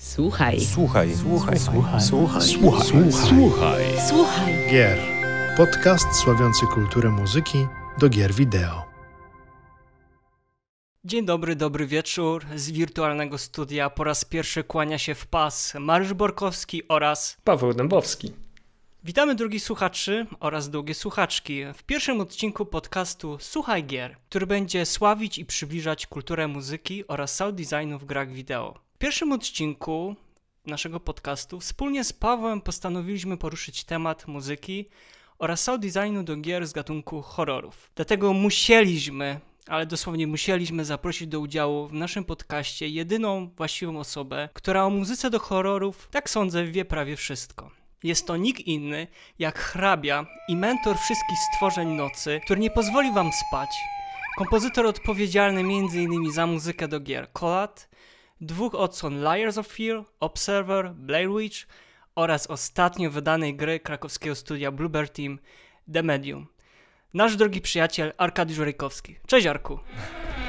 Słuchaj. Słuchaj. Słuchaj. Słuchaj. Słuchaj. Słuchaj. Słuchaj. Słuchaj. Gier. Podcast sławiący kulturę muzyki do gier wideo. Dzień dobry, dobry wieczór. Z wirtualnego studia po raz pierwszy kłania się w pas Mariusz Borkowski oraz Paweł Dębowski. Witamy drugi słuchaczy oraz długie słuchaczki w pierwszym odcinku podcastu Słuchaj Gier, który będzie sławić i przybliżać kulturę muzyki oraz sound designu w grach wideo. W pierwszym odcinku naszego podcastu wspólnie z Pawłem postanowiliśmy poruszyć temat muzyki oraz sound designu do gier z gatunku horrorów. Dlatego musieliśmy, ale dosłownie musieliśmy zaprosić do udziału w naszym podcaście jedyną właściwą osobę, która o muzyce do horrorów, tak sądzę, wie prawie wszystko. Jest to nikt inny jak hrabia i mentor wszystkich stworzeń nocy, który nie pozwoli wam spać. Kompozytor odpowiedzialny m.in. za muzykę do gier Kolat, dwóch odsłon Liars of Fear, Observer, Blair Witch oraz ostatnio wydanej gry krakowskiego studia Bluebird Team The Medium. Nasz drogi przyjaciel Arkadiusz Rejkowski. Cześć Arku.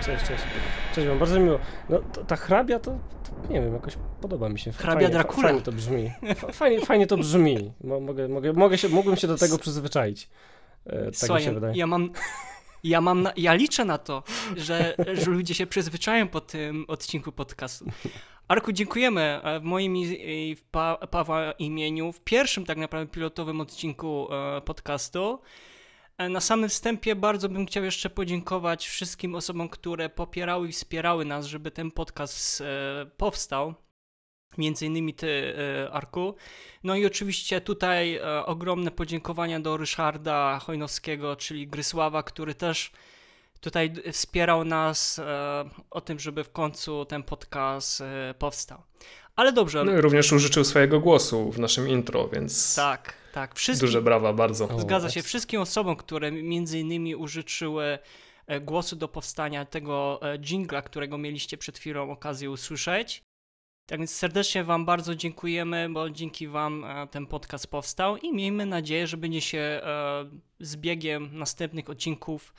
Cześć, cześć. Cześć wam, bardzo miło. No, to, ta hrabia to, to, nie wiem, jakoś podoba mi się. Hrabia fajnie, Dracula. Fajnie to brzmi. Fajnie, fajnie to brzmi. mogę, mogę, mogę się, mógłbym się do tego przyzwyczaić. E, tak Słuchaj, mi się wydaje. ja mam ja mam, na, ja liczę na to, że, że ludzie się przyzwyczają po tym odcinku podcastu. Arku, dziękujemy. E, w moim i w pa, Pawła imieniu, w pierwszym tak naprawdę pilotowym odcinku e, podcastu. E, na samym wstępie bardzo bym chciał jeszcze podziękować wszystkim osobom, które popierały i wspierały nas, żeby ten podcast powstał między innymi ty, e, Arku. No i oczywiście tutaj e, ogromne podziękowania do Ryszarda Hojnowskiego, czyli Grysława, który też tutaj wspierał nas e, o tym, żeby w końcu ten podcast powstał. Ale dobrze. No i również użyczył swojego głosu w naszym intro, więc. Tak, tak. Wszystkim... Duże brawa, bardzo. Zgadza się. Wszystkim osobom, które między innymi użyczyły głosu do powstania tego jingla, którego mieliście przed chwilą okazję usłyszeć. Tak więc serdecznie Wam bardzo dziękujemy, bo dzięki Wam e, ten podcast powstał i miejmy nadzieję, że będzie się e, z biegiem następnych odcinków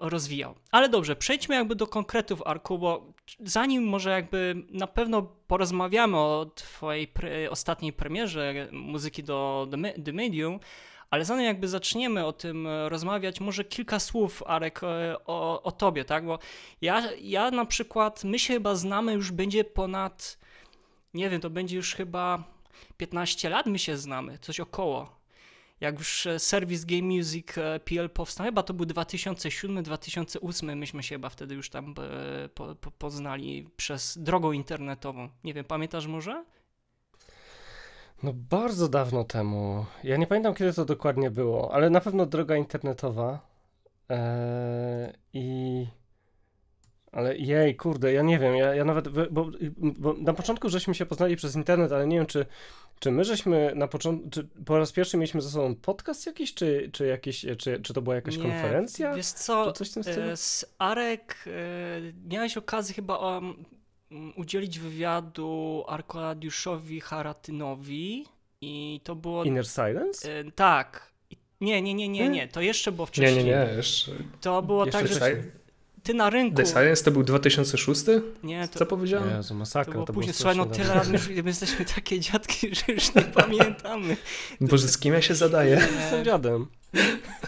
rozwijał. Ale dobrze, przejdźmy jakby do konkretów Arku, bo zanim może jakby na pewno porozmawiamy o Twojej pre ostatniej premierze muzyki do The Medium, ale zanim jakby zaczniemy o tym e, rozmawiać, może kilka słów, Arek, e, o, o tobie, tak? Bo ja, ja na przykład, my się chyba znamy już będzie ponad, nie wiem, to będzie już chyba 15 lat my się znamy, coś około. Jak już e, serwis Game Music PL powstał, chyba to był 2007-2008, myśmy się chyba wtedy już tam po, po, poznali przez drogą internetową. Nie wiem, pamiętasz może? No bardzo dawno temu. Ja nie pamiętam kiedy to dokładnie było, ale na pewno droga internetowa. Eee, I. Ale jej, kurde, ja nie wiem, ja, ja nawet, bo, bo, na początku żeśmy się poznali przez internet, ale nie wiem, czy, czy my żeśmy na początku, czy po raz pierwszy mieliśmy ze sobą podcast jakiś, czy, czy, jakiś, czy, czy to była jakaś nie, konferencja? Wiesz co, czy coś w tym e, stylu? z Arek e, miałeś okazję chyba, O, Mm, udzielić wywiadu Arkadiuszowi Haratynowi i to było... Inner Silence? Y, tak. Nie, nie, nie, nie, hmm? nie. To jeszcze było wcześniej. Nie, nie, nie. Jeszcze, to było jeszcze tak, że ty, na rynku... The Silence to był 2006? Nie, to... Co powiedziałem? Jezu, masakra. To to później. Słuchaj, no tyle lat już, my jesteśmy takie dziadki, że już nie pamiętamy. Boże, z kim ja się zadaję? Z dziadem.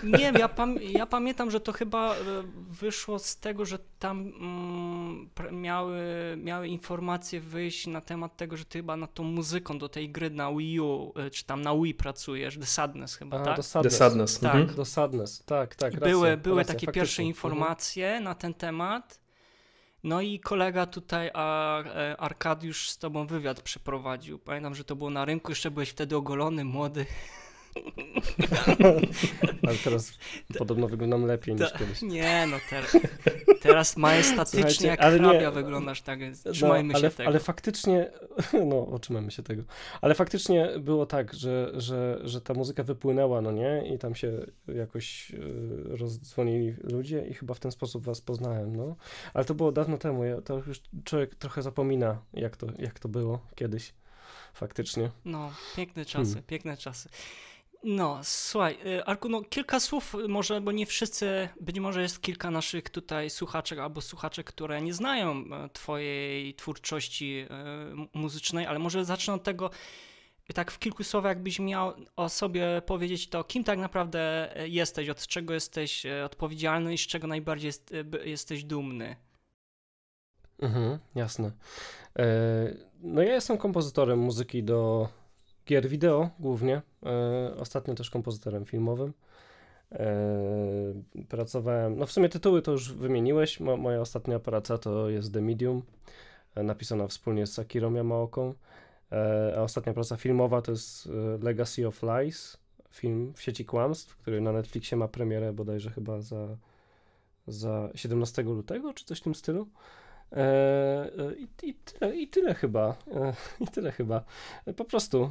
Nie wiem, ja, pam ja, pamiętam, że to chyba e, wyszło z tego, że tam mm, miały, miały informacje wyjść na temat tego, że ty chyba nad tą muzyką do tej gry na Wii U, e, czy tam na Wii pracujesz, The Sadness chyba, A, tak? The Sadness. The Sadness. Tak. Mhm. The Sadness. tak, tak. Racja, były były racja, takie faktycznie. pierwsze mhm. informacje mhm. na ten temat. No i kolega tutaj, e, Arkadiusz, z tobą wywiad przeprowadził. Pamiętam, że to było na rynku, jeszcze byłeś wtedy ogolony, młody. Ale teraz to... podobno wyglądam lepiej to... niż kiedyś. Nie, no teraz, teraz majestatycznie jak ale hrabia nie, wyglądasz, tak no, trzymajmy no, ale, się tego. Ale faktycznie, no otrzymajmy się tego, ale faktycznie było tak, że, że, że ta muzyka wypłynęła, no nie? I tam się jakoś y, rozdzwonili ludzie i chyba w ten sposób was poznałem, no. Ale to było dawno temu, ja, to już człowiek trochę zapomina, jak to, jak to było kiedyś faktycznie. No, piękne czasy, hmm. piękne czasy. No, słuchaj, y, Arku, no kilka słów y, może, bo nie wszyscy, być może jest kilka naszych tutaj słuchaczek, albo słuchaczek, które nie znają y, twojej twórczości muzycznej, ale może zacznę od tego, tak w kilku słowach, jakbyś miał o sobie powiedzieć, to kim tak naprawdę jesteś, od czego jesteś odpowiedzialny i z czego najbardziej jest, jesteś dumny? Mhm, jasne. E, no ja jestem kompozytorem muzyki do gier wideo głównie. E, ostatnio też kompozytorem filmowym. E, pracowałem, no w sumie tytuły to już wymieniłeś. moja ostatnia praca to jest The Medium, e, napisana wspólnie z Akirą Yamaoką. A ostatnia praca filmowa to jest Legacy of Lies, film w sieci kłamstw, który na Netflixie ma premierę bodajże chyba za, za 17 lutego, czy coś w tym stylu. E, e, I, i, tyle, I tyle chyba. E, I tyle chyba. Po prostu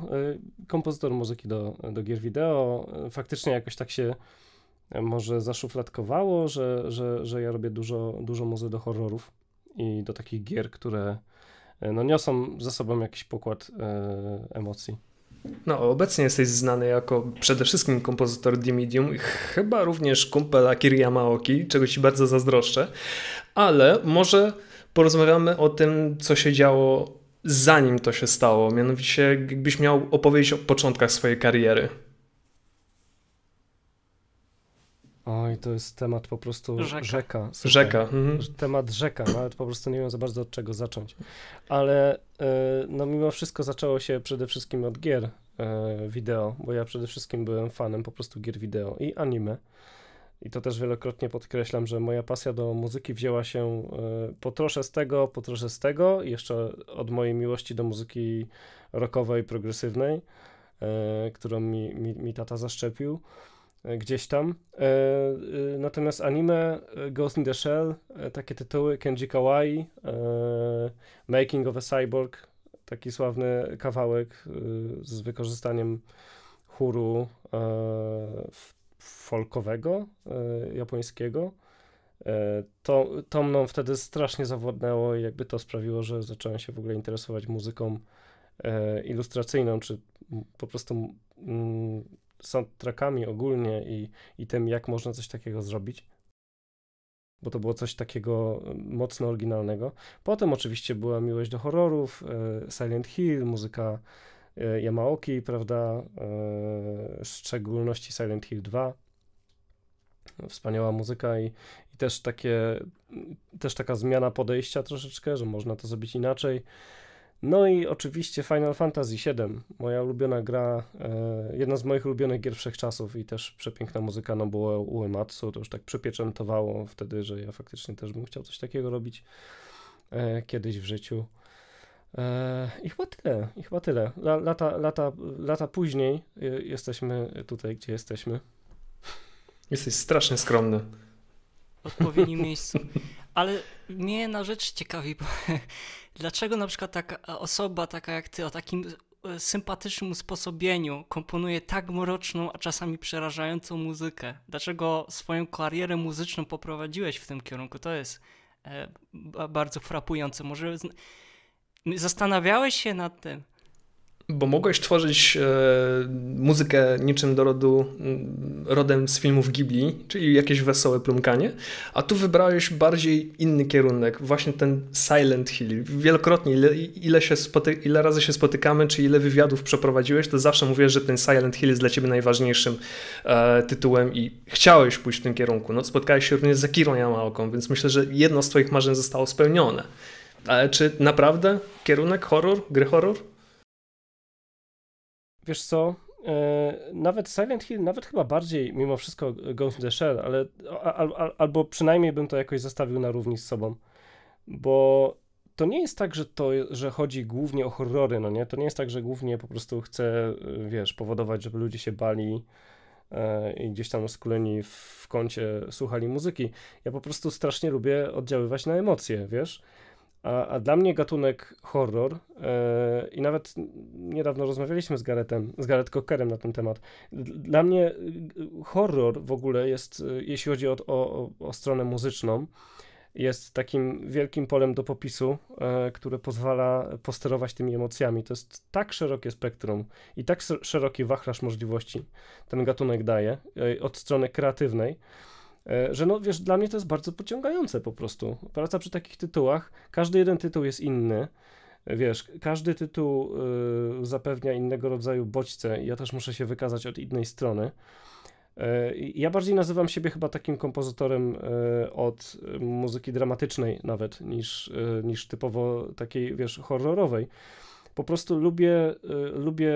kompozytor muzyki do, do gier wideo. Faktycznie jakoś tak się może zaszufladkowało, że, że, że ja robię dużo, dużo muzy do horrorów i do takich gier, które no, niosą za sobą jakiś pokład emocji. No, obecnie jesteś znany jako przede wszystkim kompozytor d i chyba również kumpel Kiriyama Oki, czego ci bardzo zazdroszczę, ale może porozmawiamy o tym, co się działo zanim to się stało. Mianowicie, jakbyś miał opowiedzieć o początkach swojej kariery. Oj, to jest temat po prostu rzeka. Rzeka. rzeka. Mhm. Temat rzeka, nawet po prostu nie wiem za bardzo od czego zacząć. Ale e, no mimo wszystko zaczęło się przede wszystkim od gier e, wideo, bo ja przede wszystkim byłem fanem po prostu gier wideo i anime i to też wielokrotnie podkreślam, że moja pasja do muzyki wzięła się e, po trosze z tego, po trosze z tego, jeszcze od mojej miłości do muzyki rockowej, progresywnej, e, którą mi, mi, mi tata zaszczepił e, gdzieś tam. Natomiast anime, Ghost in the Shell, takie tytuły, Kenji Kawai, Making of a Cyborg, taki sławny kawałek z wykorzystaniem chóru w folkowego e, japońskiego, e, to, to mną wtedy strasznie zawładnęło i jakby to sprawiło, że zacząłem się w ogóle interesować muzyką e, ilustracyjną, czy po prostu soundtrackami ogólnie i, i tym, jak można coś takiego zrobić. Bo to było coś takiego mocno oryginalnego. Potem oczywiście była miłość do horrorów, Silent Hill, muzyka E, Yamaoki, prawda, e, w szczególności Silent Hill 2. Wspaniała muzyka i, i też takie, też taka zmiana podejścia troszeczkę, że można to zrobić inaczej. No i oczywiście Final Fantasy VII, moja ulubiona gra, e, jedna z moich ulubionych gier czasów i też przepiękna muzyka, no było Uematsu, to już tak przypieczętowało wtedy, że ja faktycznie też bym chciał coś takiego robić kiedyś w życiu. E, I chyba tyle, i chyba tyle. Lata, lata, lata później e, jesteśmy tutaj, gdzie jesteśmy. Jesteś strasznie skromny. W odpowiednim miejscu. Ale mnie na rzecz ciekawi, bo, dlaczego na przykład taka osoba, taka jak ty, o takim sympatycznym usposobieniu komponuje tak mroczną, a czasami przerażającą muzykę? Dlaczego swoją karierę muzyczną poprowadziłeś w tym kierunku? To jest e, bardzo frapujące. Może Zastanawiałeś się nad tym? Bo mogłeś tworzyć e, muzykę niczym do rodu mm, rodem z filmów Ghibli, czyli jakieś wesołe plumkanie, a tu wybrałeś bardziej inny kierunek, właśnie ten Silent Hill. Wielokrotnie, ile, ile, się spoty- ile razy się spotykamy, czy ile wywiadów przeprowadziłeś, to zawsze mówię, że ten Silent Hill jest dla ciebie najważniejszym e, tytułem i chciałeś pójść w tym kierunku. No, spotkałeś się również z Akirą Yamaoką, więc myślę, że jedno z twoich marzeń zostało spełnione. Ale czy naprawdę kierunek horror, gry horror? Wiesz co, e, nawet Silent Hill, nawet chyba bardziej mimo wszystko Ghost in the Shell, ale al, al, albo przynajmniej bym to jakoś zostawił na równi z sobą, bo to nie jest tak, że to, że chodzi głównie o horrory, no nie? To nie jest tak, że głównie po prostu chcę, e, wiesz, powodować, żeby ludzie się bali e, i gdzieś tam skuleni w kącie słuchali muzyki. Ja po prostu strasznie lubię oddziaływać na emocje, wiesz? A, a dla mnie gatunek horror yy, i nawet niedawno rozmawialiśmy z Garethem, z Garet Cockerem na ten temat. Dla mnie e, horror w ogóle jest, e, jeśli chodzi o, o, o stronę muzyczną, jest takim wielkim polem do popisu, które pozwala posterować tymi emocjami. To jest tak szerokie spektrum i tak szeroki wachlarz możliwości ten gatunek daje od strony kreatywnej, E, że no wiesz, dla mnie to jest bardzo pociągające po prostu. Praca przy takich tytułach, każdy jeden tytuł jest inny. Wiesz, każdy tytuł y, zapewnia innego rodzaju bodźce. Ja też muszę się wykazać od innej strony. Y, ja bardziej nazywam siebie chyba takim kompozytorem y, od muzyki dramatycznej nawet niż, y, niż typowo takiej, wiesz, horrorowej. Po prostu lubię, y, lubię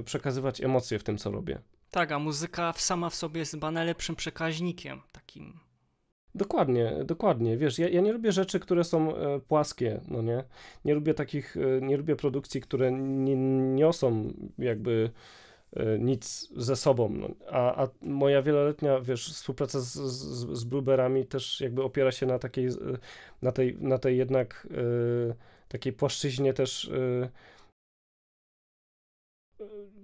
y, przekazywać emocje w tym, co robię. Tak, a muzyka sama w sobie jest chyba najlepszym przekaźnikiem takim. Dokładnie, dokładnie. Wiesz, ja, ja nie lubię rzeczy, które są e, płaskie, no nie? Nie lubię takich, e, nie lubię produkcji, które nie niosą jakby e, nic ze sobą. No. A, a moja wieloletnia, wiesz, współpraca z, z, z Blueberami też jakby opiera się na takiej, na tej, na tej jednak takiej płaszczyźnie też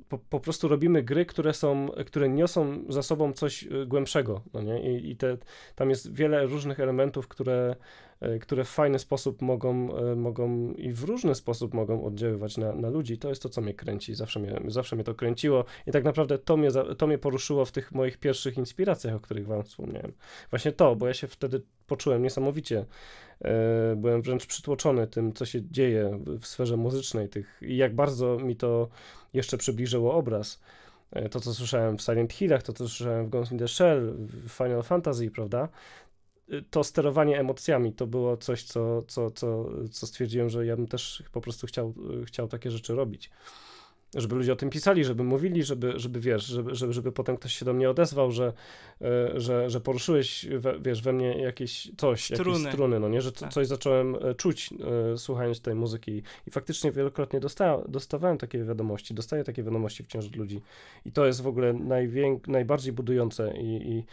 po, po, prostu robimy gry, które są, które niosą za sobą coś y, głębszego, no nie? I, i te, tam jest wiele różnych elementów, które E, które w fajny sposób mogą, e, mogą i w różny sposób mogą oddziaływać na, na ludzi. To jest to, co mnie kręci. Zawsze mnie, zawsze mnie to kręciło i tak naprawdę to mnie, to mnie poruszyło w tych moich pierwszych inspiracjach, o których wam wspomniałem. Właśnie to, bo ja się wtedy poczułem niesamowicie. E, byłem wręcz przytłoczony tym, co się dzieje w sferze muzycznej tych, i jak bardzo mi to jeszcze przybliżyło obraz to, co słyszałem w Silent Hillach, to, co słyszałem w Guns in the Shell, w Final Fantasy, prawda? to sterowanie emocjami to było coś, co, co, co, co stwierdziłem, że ja bym też po prostu chciał, chciał takie rzeczy robić. Żeby ludzie o tym pisali, żeby mówili, żeby, żeby wiesz, żeby, żeby, żeby potem ktoś się do mnie odezwał, że, e, że, że poruszyłeś we, wiesz, we mnie jakieś coś, struny. jakieś struny, no nie, że tak. coś zacząłem e, czuć e, słuchając tej muzyki i faktycznie wielokrotnie dosta, dostawałem takie wiadomości, dostaję takie wiadomości wciąż od ludzi i to jest w ogóle najwięk, najbardziej budujące i, i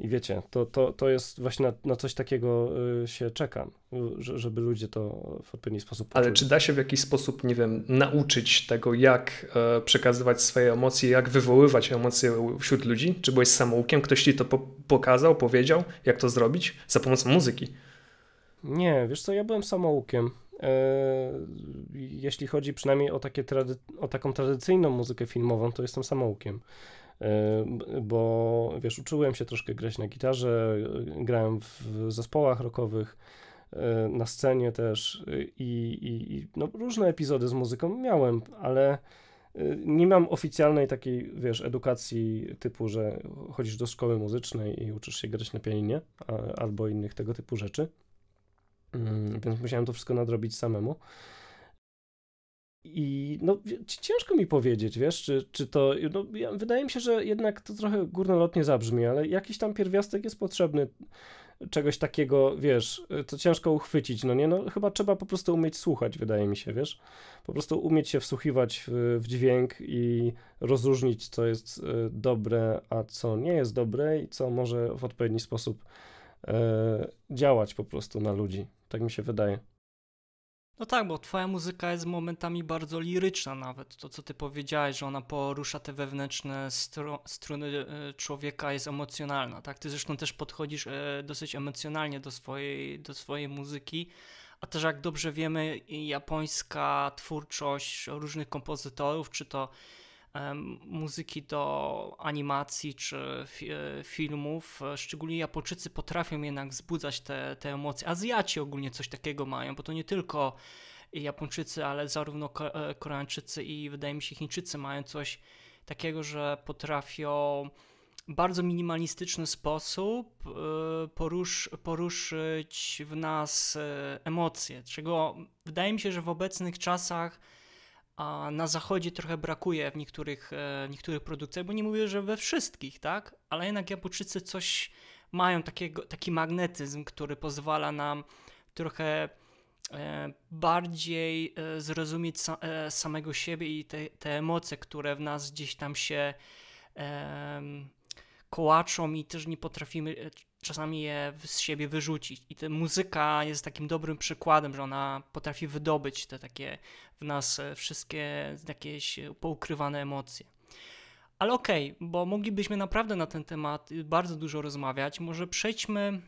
i wiecie, to, to, to jest właśnie na, na coś takiego y, się czekam, y, żeby ludzie to w odpowiedni sposób poczuli. Ale czy da się w jakiś sposób, nie wiem, nauczyć tego, jak e, przekazywać swoje emocje, jak wywoływać emocje wśród ludzi? Czy byłeś samoukiem? Ktoś ci to po pokazał, powiedział, jak to zrobić? Za pomocą muzyki? Nie, wiesz co, ja byłem samoukiem. E, jeśli chodzi przynajmniej o, takie trady o taką tradycyjną muzykę filmową, to jestem samoukiem bo wiesz, uczyłem się troszkę grać na gitarze, e, grałem w zespołach rockowych, e, na scenie też e, i, i, i no, różne epizody z muzyką miałem, ale nie mam oficjalnej takiej, wiesz, edukacji typu, że chodzisz do szkoły muzycznej i uczysz się grać na pianinie albo innych tego typu rzeczy, mm, więc musiałem to wszystko nadrobić samemu. I no, ciężko mi powiedzieć, wiesz, czy, czy to. No, ja, wydaje mi się, że jednak to trochę górnolotnie zabrzmi, ale jakiś tam pierwiastek jest potrzebny czegoś takiego, wiesz, co ciężko uchwycić, no nie? No chyba trzeba po prostu umieć słuchać, wydaje mi się, wiesz? Po prostu umieć się wsłuchiwać w, w dźwięk i rozróżnić, co jest e, dobre, a co nie jest dobre i co może w odpowiedni sposób e, działać po prostu na ludzi. Tak mi się wydaje. No tak, bo twoja muzyka jest momentami bardzo liryczna nawet. To, co ty powiedziałeś, że ona porusza te wewnętrzne stru struny e, człowieka, jest emocjonalna, tak? Ty zresztą też podchodzisz e, dosyć emocjonalnie do swojej, do swojej muzyki, a też jak dobrze wiemy, japońska twórczość różnych kompozytorów, czy to muzyki do animacji czy e, filmów. Szczególnie Japończycy potrafią jednak wzbudzać te, te emocje. Azjaci ogólnie coś takiego mają, bo to nie tylko Japończycy, ale zarówno e, Koreańczycy i wydaje mi się Chińczycy mają coś takiego, że potrafią bardzo minimalistyczny sposób e, porusz, poruszyć w nas emocje, czego wydaje mi się, że w obecnych czasach a na zachodzie trochę brakuje w niektórych, e, niektórych produkcjach, bo nie mówię, że we wszystkich, tak? Ale jednak Japończycy coś mają, takiego, taki magnetyzm, który pozwala nam trochę e, bardziej e, zrozumieć samego siebie i te, te emocje, które w nas gdzieś tam się kołaczą i też nie potrafimy czasami je z siebie wyrzucić. I ta muzyka jest takim dobrym przykładem, że ona potrafi wydobyć te takie w nas e, wszystkie jakieś poukrywane emocje. Ale okej, okay, bo moglibyśmy naprawdę na ten temat bardzo dużo rozmawiać. Może przejdźmy,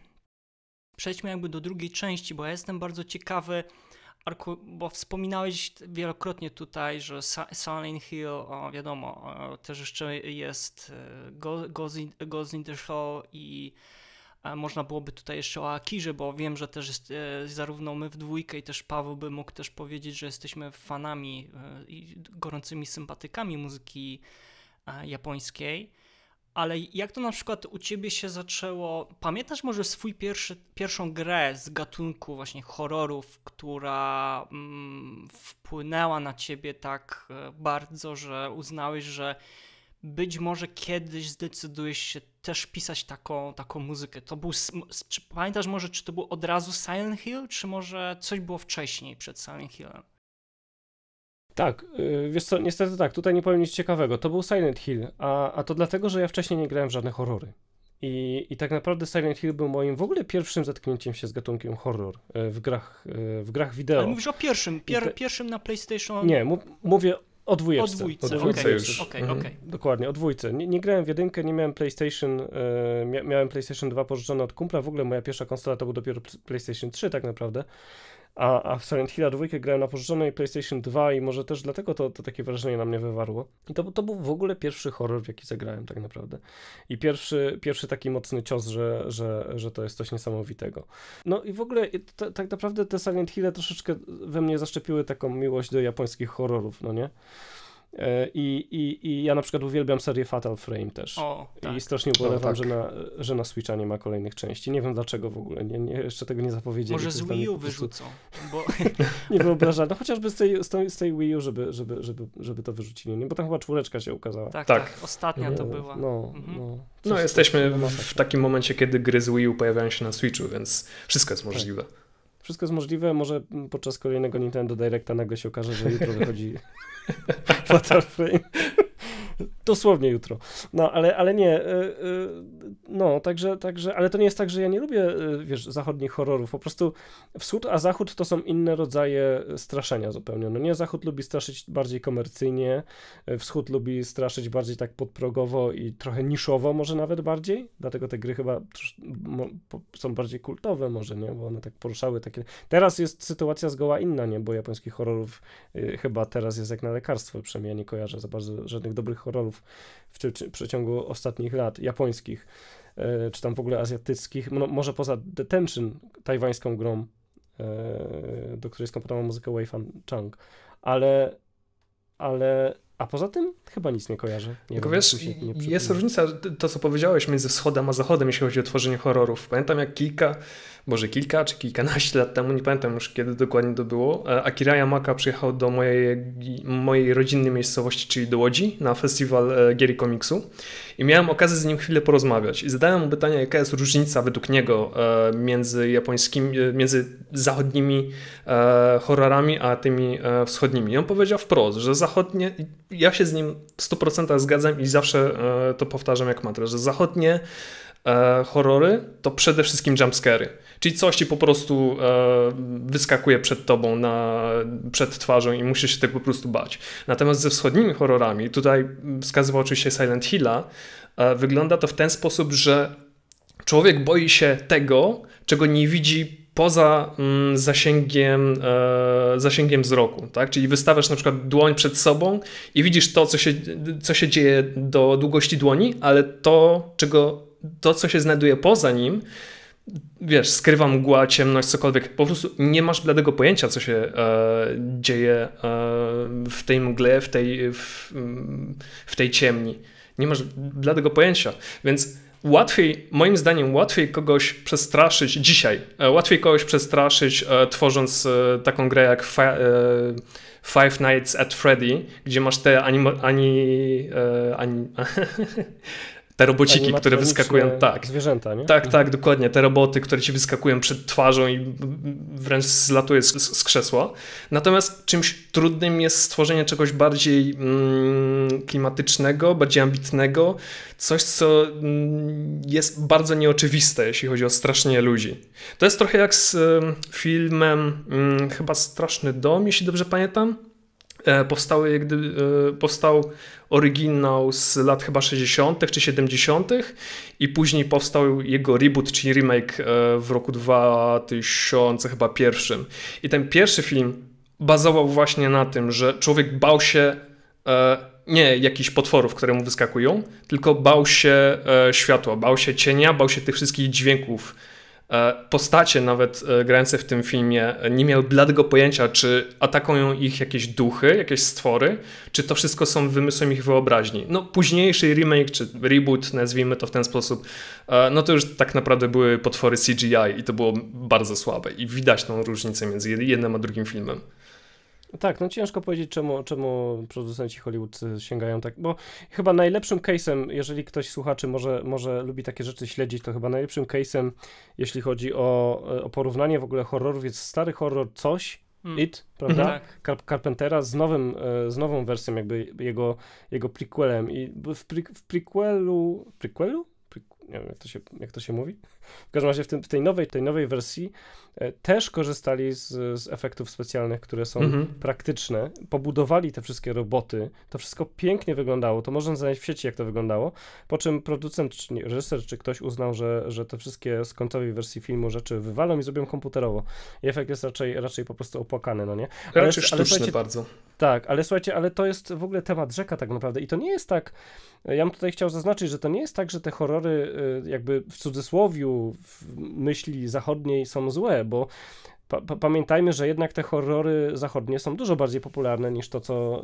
przejdźmy jakby do drugiej części, bo ja jestem bardzo ciekawy, bo wspominałeś wielokrotnie tutaj, że Silent Hill, o, wiadomo, też jeszcze jest e, Goes in, Goes in the Show i a można byłoby tutaj jeszcze o Akirze, bo wiem, że też jest, e, zarówno my w dwójkę i też Paweł by mógł też powiedzieć, że jesteśmy fanami e, i gorącymi sympatykami muzyki e, japońskiej. Ale jak to na przykład u ciebie się zaczęło? Pamiętasz może swój pierwszy, pierwszą grę z gatunku właśnie horrorów, która mm, wpłynęła na ciebie tak bardzo, że uznałeś, że być może kiedyś zdecydujesz się też pisać taką, taką muzykę. To był, czy pamiętasz może, czy to był od razu Silent Hill, czy może coś było wcześniej przed Silent Hillem? Tak, y, wiesz co, niestety tak, tutaj nie powiem nic ciekawego. To był Silent Hill, a, a to dlatego, że ja wcześniej nie grałem w żadne horrory. I, I tak naprawdę Silent Hill był moim w ogóle pierwszym zetknięciem się z gatunkiem horror y, w grach, y, w grach wideo. Ale mówisz o pierwszym, pier, te... pierwszym na PlayStation. Nie, mów, mówię o dwójeczce. O dwójce, o dwójce okay. już. Okay, mhm. okay. Dokładnie, o dwójce. Nie, nie, grałem w jedynkę, nie miałem PlayStation, e, miałem PlayStation 2 pożyczone od kumpla, w ogóle moja pierwsza konsola to był dopiero PlayStation 3 tak naprawdę, a, a w Silent Hill 2 grałem na pożyczonej PlayStation 2 i może też dlatego to, to takie wrażenie na mnie wywarło. I to, to był w ogóle pierwszy horror, w jaki zagrałem tak naprawdę. I pierwszy, pierwszy taki mocny cios, że, że, że to jest coś niesamowitego. No i w ogóle tak naprawdę te Silent Hill troszeczkę we mnie zaszczepiły taką miłość do japońskich horrorów, no nie? E, I, i, I ja na przykład uwielbiam serię Fatal Frame też. O, tak. I strasznie no ubolewam, tak. że, na, że na Switcha nie ma kolejnych części. Nie wiem dlaczego w ogóle, nie, nie jeszcze tego nie zapowiedzieli. Może z Wii U wyrzucą. Bo... nie wyobrażam. No chociażby z tej, z, tej, z tej Wii U, żeby, żeby, żeby, żeby to wyrzucili. Nie? No bo tam chyba czwóreczka się ukazała. Tak, tak. tak. ostatnia nie, to no, była. No, mhm. no. no jesteśmy w takim momencie, kiedy gry z Wii U pojawiają się na Switchu, więc wszystko jest tak. możliwe wszystko jest możliwe. Może podczas kolejnego Nintendo Directa nagle się okaże, że jutro wychodzi Fattar Fring. dosłownie jutro. No, ale, ale nie, y, y, no, także, także, ale to nie jest tak, że ja nie lubię, y, wiesz, zachodnich horrorów, po prostu wschód, a zachód to są inne rodzaje straszenia zupełnie, no nie, zachód lubi straszyć bardziej komercyjnie, wschód lubi straszyć bardziej tak podprogowo i trochę niszowo może nawet bardziej, dlatego te gry chyba są bardziej kultowe może, nie, bo one tak poruszały takie, teraz jest sytuacja zgoła inna, nie, bo japońskich horrorów chyba teraz jest jak na lekarstwo, przynajmniej ja nie kojarzę za bardzo żadnych dobrych horrorów w, w, w przeciągu ostatnich lat, japońskich, e, czy tam w ogóle azjatyckich, no, może poza Detention, tajwańską grą, e, do której skomponowała muzykę Wei Fan Chang, ale, ale a poza tym chyba nic nie kojarzę. Nie wiem, wiesz, jest różnica, to co powiedziałeś, między wschodem a zachodem, jeśli chodzi o tworzenie horrorów. Pamiętam jak kilka może kilka czy kilkanaście lat temu, nie pamiętam już kiedy dokładnie to było, e, Akira Yamaka przyjechał do mojej, mojej rodzinnej miejscowości, czyli do Łodzi, na festiwal e, gier i komiksu i miałem okazję z nim chwilę porozmawiać i zadałem mu pytanie, jaka jest różnica według niego e, między japońskimi, między zachodnimi horrorami, a tymi wschodnimi. I on powiedział wprost, że zachodnie, ja się z nim w 100% zgadzam i zawsze to powtarzam jak mantrę, że zachodnie horrory to przede wszystkim jumpscary. Czyli coś ci po prostu e, wyskakuje przed tobą, na, przed twarzą i musisz się tego po prostu bać. Natomiast ze wschodnimi horrorami, tutaj wskazywał oczywiście Silent Hilla, e, wygląda to w ten sposób, że człowiek boi się tego, czego nie widzi poza mm, zasięgiem, e, zasięgiem wzroku, tak? Czyli wystawiasz na przykład dłoń przed sobą i widzisz to, co się, co się dzieje do długości dłoni, ale to, czego, to, co się znajduje poza nim, wiesz, skrywa mgła, ciemność, cokolwiek. Po prostu nie masz bladego pojęcia, co się e, dzieje e, w tej mgle, w tej, w, w, tej ciemni. Nie masz bladego pojęcia. Więc łatwiej, moim zdaniem, łatwiej kogoś przestraszyć dzisiaj, e, łatwiej kogoś przestraszyć e, tworząc e, taką grę jak fi, e, Five Nights at Freddy, gdzie masz te ani, ani, ani Te robociki, które wyskakują. Tak. Zwierzęta, nie? Tak, tak, mhm. dokładnie. Te roboty, które ci wyskakują przed twarzą i wręcz zlatuje z, z krzesła. Natomiast czymś trudnym jest stworzenie czegoś bardziej mm, klimatycznego, bardziej ambitnego, coś, co mm, jest bardzo nieoczywiste, jeśli chodzi o strasznie ludzi. To jest trochę jak z filmem, mm, chyba Straszny Dom, jeśli dobrze pamiętam E, powstały, jak e, powstał oryginał z lat chyba 60. czy 70. i później powstał jego reboot, czyli remake e, w roku 2000 chyba pierwszym. I ten pierwszy film bazował właśnie na tym, że człowiek bał się nie jakichś potworów, które mu wyskakują, tylko bał się światła, bał się cienia, bał się tych wszystkich dźwięków, E, postacie nawet e, grające w tym filmie e, nie miały bladego pojęcia, czy atakują ich jakieś duchy, jakieś stwory, czy to wszystko są wymysłem ich wyobraźni. No późniejszy remake, czy reboot, nazwijmy to w ten sposób, no to już tak naprawdę były potwory CGI i to było bardzo słabe i widać tą różnicę między jednym a drugim filmem. Tak, no ciężko powiedzieć, czemu, czemu producenci Hollywood sięgają tak, bo chyba najlepszym case'em, jeżeli ktoś słuchaczy może, może lubi takie rzeczy śledzić, to chyba najlepszym case'em, jeśli chodzi o, e, o porównanie w ogóle horrorów, jest stary horror coś, mm. It, prawda? Mhm. Tak. Car Carpentera z, nowym, e, z nową wersją jakby jego, jego prequelem i w, pre w prequelu, prequelu? nie wiem jak to się, jak to się mówi. W każdym razie w, tym, w tej, nowej, tej nowej wersji e, też korzystali z, z efektów specjalnych, które są mhm. praktyczne. Pobudowali te wszystkie roboty. To wszystko pięknie wyglądało. To można znaleźć w sieci, jak to wyglądało. Po czym producent, czy nie, reżyser, czy ktoś uznał, że, że te wszystkie z końcowej wersji filmu rzeczy wywalą i zrobią komputerowo. I efekt jest raczej, raczej po prostu opłakany, no nie? Ale, raczej ale, sztuczny bardzo. Tak, ale słuchajcie, ale to jest w ogóle temat rzeka tak naprawdę. I to nie jest tak, ja bym tutaj chciał zaznaczyć, że to nie jest tak, że te horrory Y, jakby w cudzysłowiu w myśli zachodniej są złe, bo pamiętajmy, że jednak te horrory zachodnie są dużo bardziej popularne niż to, co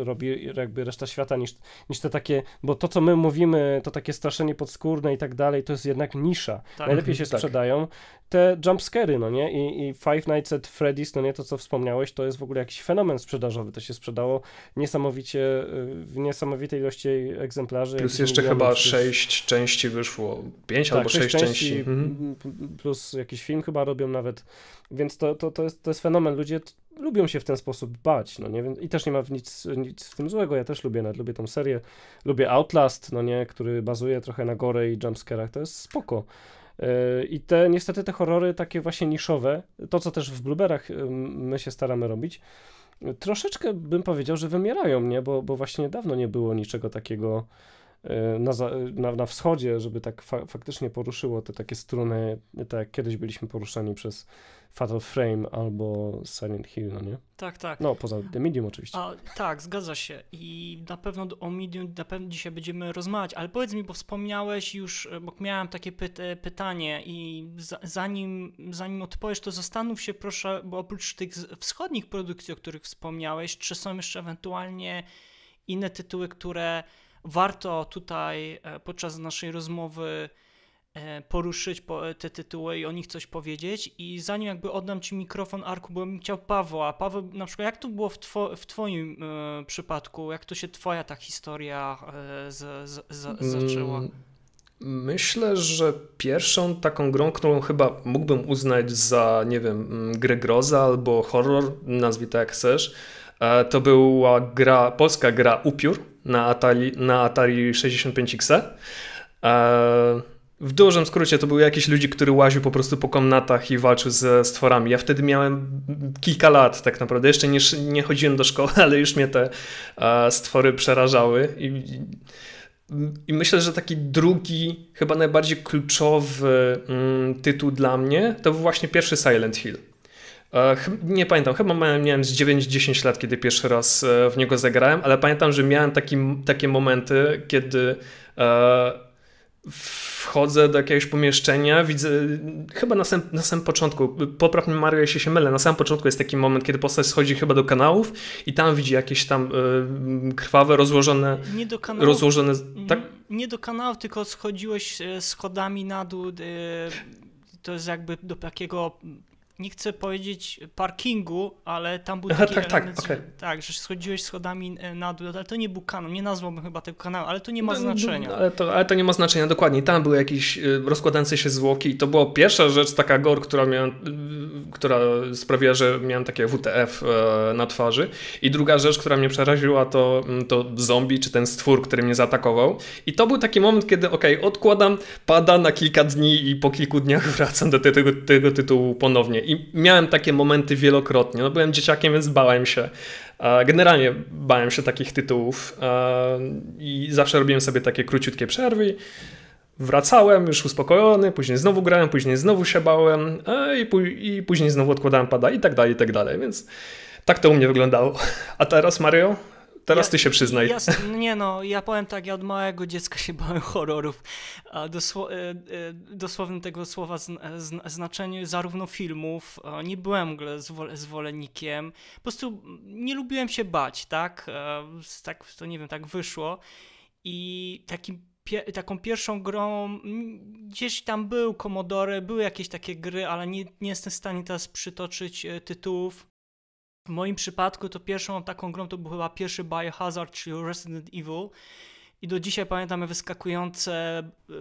y, robi jakby reszta świata, niż, niż te takie, bo to, co my mówimy, to takie straszenie podskórne i tak dalej, to jest jednak nisza. Tak, Najlepiej mhm, się tak. sprzedają te jumpscary, no nie? I, I Five Nights at Freddy's, no nie? To, co wspomniałeś, to jest w ogóle jakiś fenomen sprzedażowy. To się sprzedało niesamowicie, y, w niesamowitej ilości egzemplarzy. Plus jeszcze chyba przecież... sześć części wyszło. Pięć tak, albo sześć, części. części. Mhm. Plus jakiś film chyba robią nawet, więc więc to, to, to, jest, to jest fenomen. Ludzie lubią się w ten sposób bać, no nie? I też nie ma nic, nic w tym złego, ja też lubię, nawet lubię tą serię, lubię Outlast, no nie? Który bazuje trochę na gore i jumpscarach, to jest spoko. Yy, I te, niestety te horrory takie właśnie niszowe, to co też w Blueberach yy, my się staramy robić, troszeczkę bym powiedział, że wymierają mnie, bo, bo właśnie dawno nie było niczego takiego Y, na, na, na wschodzie, żeby tak fa faktycznie poruszyło te takie struny, tak jak kiedyś byliśmy poruszani przez Fatal Frame albo Silent Hill, no nie? Tak, tak. No, poza The Medium oczywiście. A, tak, zgadza się. I na pewno o Medium na pewno dzisiaj będziemy rozmawiać, ale powiedz mi, bo wspomniałeś już, e, bo miałem takie py e, pytanie i zanim, zanim odpowiesz, to zastanów się proszę, bo oprócz tych wschodnich produkcji, o których wspomniałeś, czy są jeszcze ewentualnie inne tytuły, które warto tutaj e, podczas naszej rozmowy e, poruszyć e, te tytuły i o nich coś powiedzieć. I zanim jakby oddam Ci mikrofon, Arku, bym chciał Pawła. Paweł, na przykład jak to było w, two, w Twoim y, przypadku? Jak to się Twoja ta historia y, z, z, z, zaczęła? Mm, myślę, że pierwszą taką grą, którą chyba mógłbym uznać za, nie wiem, mm, grę groza albo horror, nazwij to jak chcesz, E, to była gra, polska gra Upiór na Atari, na Atari 65X. E, w dużym skrócie to był jakiś ludzi, który łaził po prostu po komnatach i walczył ze stworami. Ja wtedy miałem kilka lat tak naprawdę. Jeszcze nie, nie chodziłem do szkoły, ale już mnie te e, stwory przerażały. I, i myślę, że taki drugi, chyba najbardziej kluczowy mm, tytuł dla mnie to był właśnie pierwszy Silent Hill. E, nie pamiętam, chyba miałem z 9-10 lat, kiedy pierwszy raz e, w niego zagrałem, ale pamiętam, że miałem taki, takie momenty, kiedy e, wchodzę do jakiegoś pomieszczenia, widzę, chyba na samym, na samym początku, poprawnie Mario, jeśli się mylę, na samym początku jest taki moment, kiedy postać schodzi chyba do kanałów i tam widzi jakieś tam krwawe, rozłożone... Nie do kanałów, rozłożone, mm, tak? nie, do kanałów, tylko schodziłeś schodami na dół... to jest jakby do takiego nie chcę powiedzieć parkingu, ale tam był taki tak, element, tak, okay. tak, że schodziłeś schodami e, na dół, ale to nie był kanon, nie nazwałbym chyba tego kanału, ale to nie ma no, no znaczenia. Ale to, ale to nie ma znaczenia, dokładnie. Tam były jakieś y, rozkładające się zwłoki i to była pierwsza rzecz, taka gor, która, miała, y, która sprawiła, że miałem takie WTF e, na twarzy. I druga rzecz, która mnie przeraziła, to, mm, to zombie, czy ten stwór, który mnie zaatakował. I to był taki moment, kiedy ok, odkładam, pada na kilka dni i po kilku dniach wracam do tego, tego tytułu ponownie. I miałem takie momenty wielokrotnie. No, byłem dzieciakiem, więc bałem się. Generalnie bałem się takich tytułów i zawsze robiłem sobie takie króciutkie przerwy. Wracałem już uspokojony, później znowu grałem, później znowu się bałem i, i później znowu odkładałem pada i tak dalej, i tak dalej. Więc tak to u mnie wyglądało. A teraz Mario, teraz ja, ty się przyznaj. Ja, nie no, ja powiem tak, ja od małego dziecka się bałem horrorów, a dosło, e, e, tego słowa znaczeniu zarówno filmów, nie byłem w ogóle zwolennikiem, po prostu nie lubiłem się bać, tak? E, tak to nie wiem, tak wyszło i takim taką pierwszą grą, gdzieś tam był Commodore, były jakieś takie gry, ale nie, nie jestem w stanie teraz przytoczyć tytułów w moim przypadku to pierwszą taką grą to był chyba pierwszy Biohazard, czyli Resident Evil. I do dzisiaj pamiętam wyskakujące y,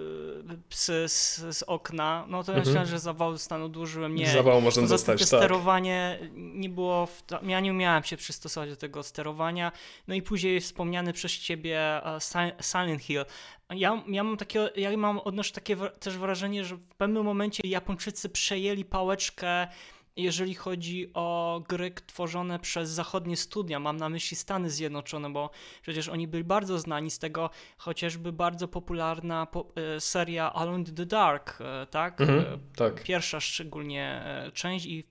psy z, z okna. No to mhm. myślę, że zawał stanu dużo mnie. Zawał można zostać, tak. sterowanie nie było... W Ja nie umiałem się przystosować do tego sterowania. No i później wspomniany przez ciebie e, Silent Hill. Ja, ja mam takie, ja mam, odnoszę takie też wrażenie, że w pewnym momencie Japończycy przejęli pałeczkę jeżeli chodzi o gry tworzone przez zachodnie studia, mam na myśli Stany Zjednoczone, bo przecież oni byli bardzo znani z tego, chociażby bardzo popularna po e, seria Alone in the Dark, e, tak? E, mhm, tak. Pierwsza szczególnie część i,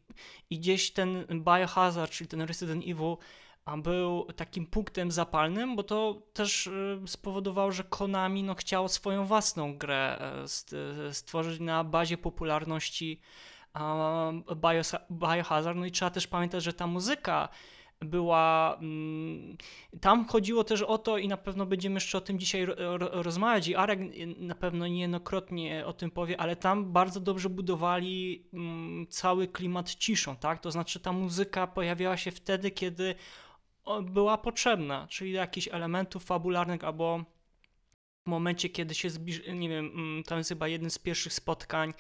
i gdzieś ten Biohazard, czyli ten Resident Evil był takim punktem zapalnym, bo to też spowodowało, że Konami no, chciało swoją własną grę stworzyć na bazie popularności um, Biohazard. No i trzeba też pamiętać, że ta muzyka była. Mm, tam chodziło też o to, i na pewno będziemy jeszcze o tym dzisiaj rozmawiać, i Arek na pewno niejednokrotnie o tym powie, ale tam bardzo dobrze budowali mm, cały klimat ciszą, tak? To znaczy ta muzyka pojawiała się wtedy, kiedy była potrzebna, czyli jakichś elementów fabularnych albo w momencie, kiedy się zbliży, nie wiem, mm, to jest chyba jeden z pierwszych spotkań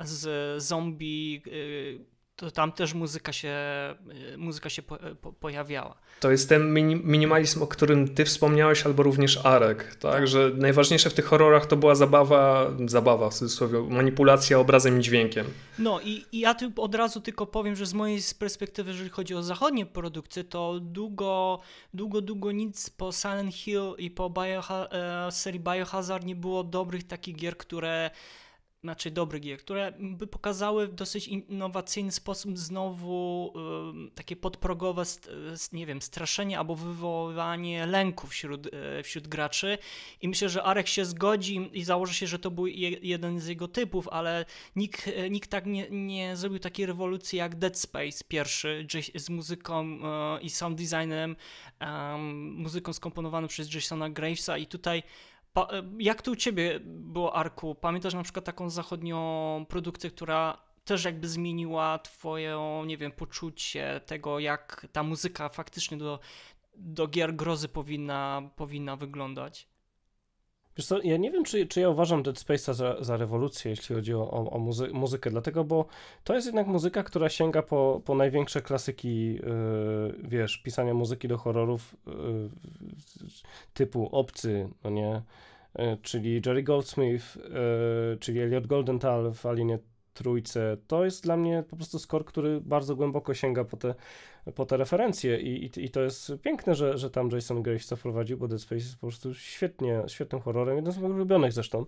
z zombie. Y, to tam też muzyka się, y, muzyka się po, po, pojawiała. To jest ten minimalizm, o którym ty wspomniałeś, albo również Arek, tak? tak? Że najważniejsze w tych horrorach to była zabawa, zabawa w cudzysłowie, manipulacja obrazem i dźwiękiem. No i, i ja tu od razu tylko powiem, że z mojej perspektywy, jeżeli chodzi o zachodnie produkcje, to długo, długo, długo nic po Silent Hill i po e, serii Biohazard nie było dobrych takich gier, które znaczy dobre gier, które by pokazały w dosyć innowacyjny sposób znowu y, takie podprogowe, nie wiem, straszenie albo wywoływanie lęku wśród, y, wśród graczy. I myślę, że Arek się zgodzi i założy się, że to był je, jeden z jego typów, ale nikt, e, nikt tak nie, nie zrobił takiej rewolucji jak Dead Space pierwszy z muzyką y, i sound designem, muzyką skomponowaną przez Jasona Gravesa i tutaj E, jak to u ciebie było, Arku? Pamiętasz na przykład taką zachodnią produkcję, która też jakby zmieniła twoje, nie wiem, poczucie tego, jak ta muzyka faktycznie do, do gier grozy powinna, powinna wyglądać? Wiesz co, ja nie wiem, czy, czy ja uważam Dead Space'a za, za rewolucję, jeśli chodzi o, o, o muzy muzykę, dlatego, bo to jest jednak muzyka, która sięga po, po największe klasyki, yy, wiesz, pisania muzyki do horrorów, yy, typu obcy, no nie? E, czyli Jerry Goldsmith, e, czyli Elliot Goldenthal w Alienie Trójce. To jest dla mnie po prostu skor, który bardzo głęboko sięga po te, po te referencje i, i, i to jest piękne, że, że tam Jason Graves to wprowadził, bo Dead Space jest po prostu świetnie, świetnym horrorem, jeden z moich ulubionych zresztą.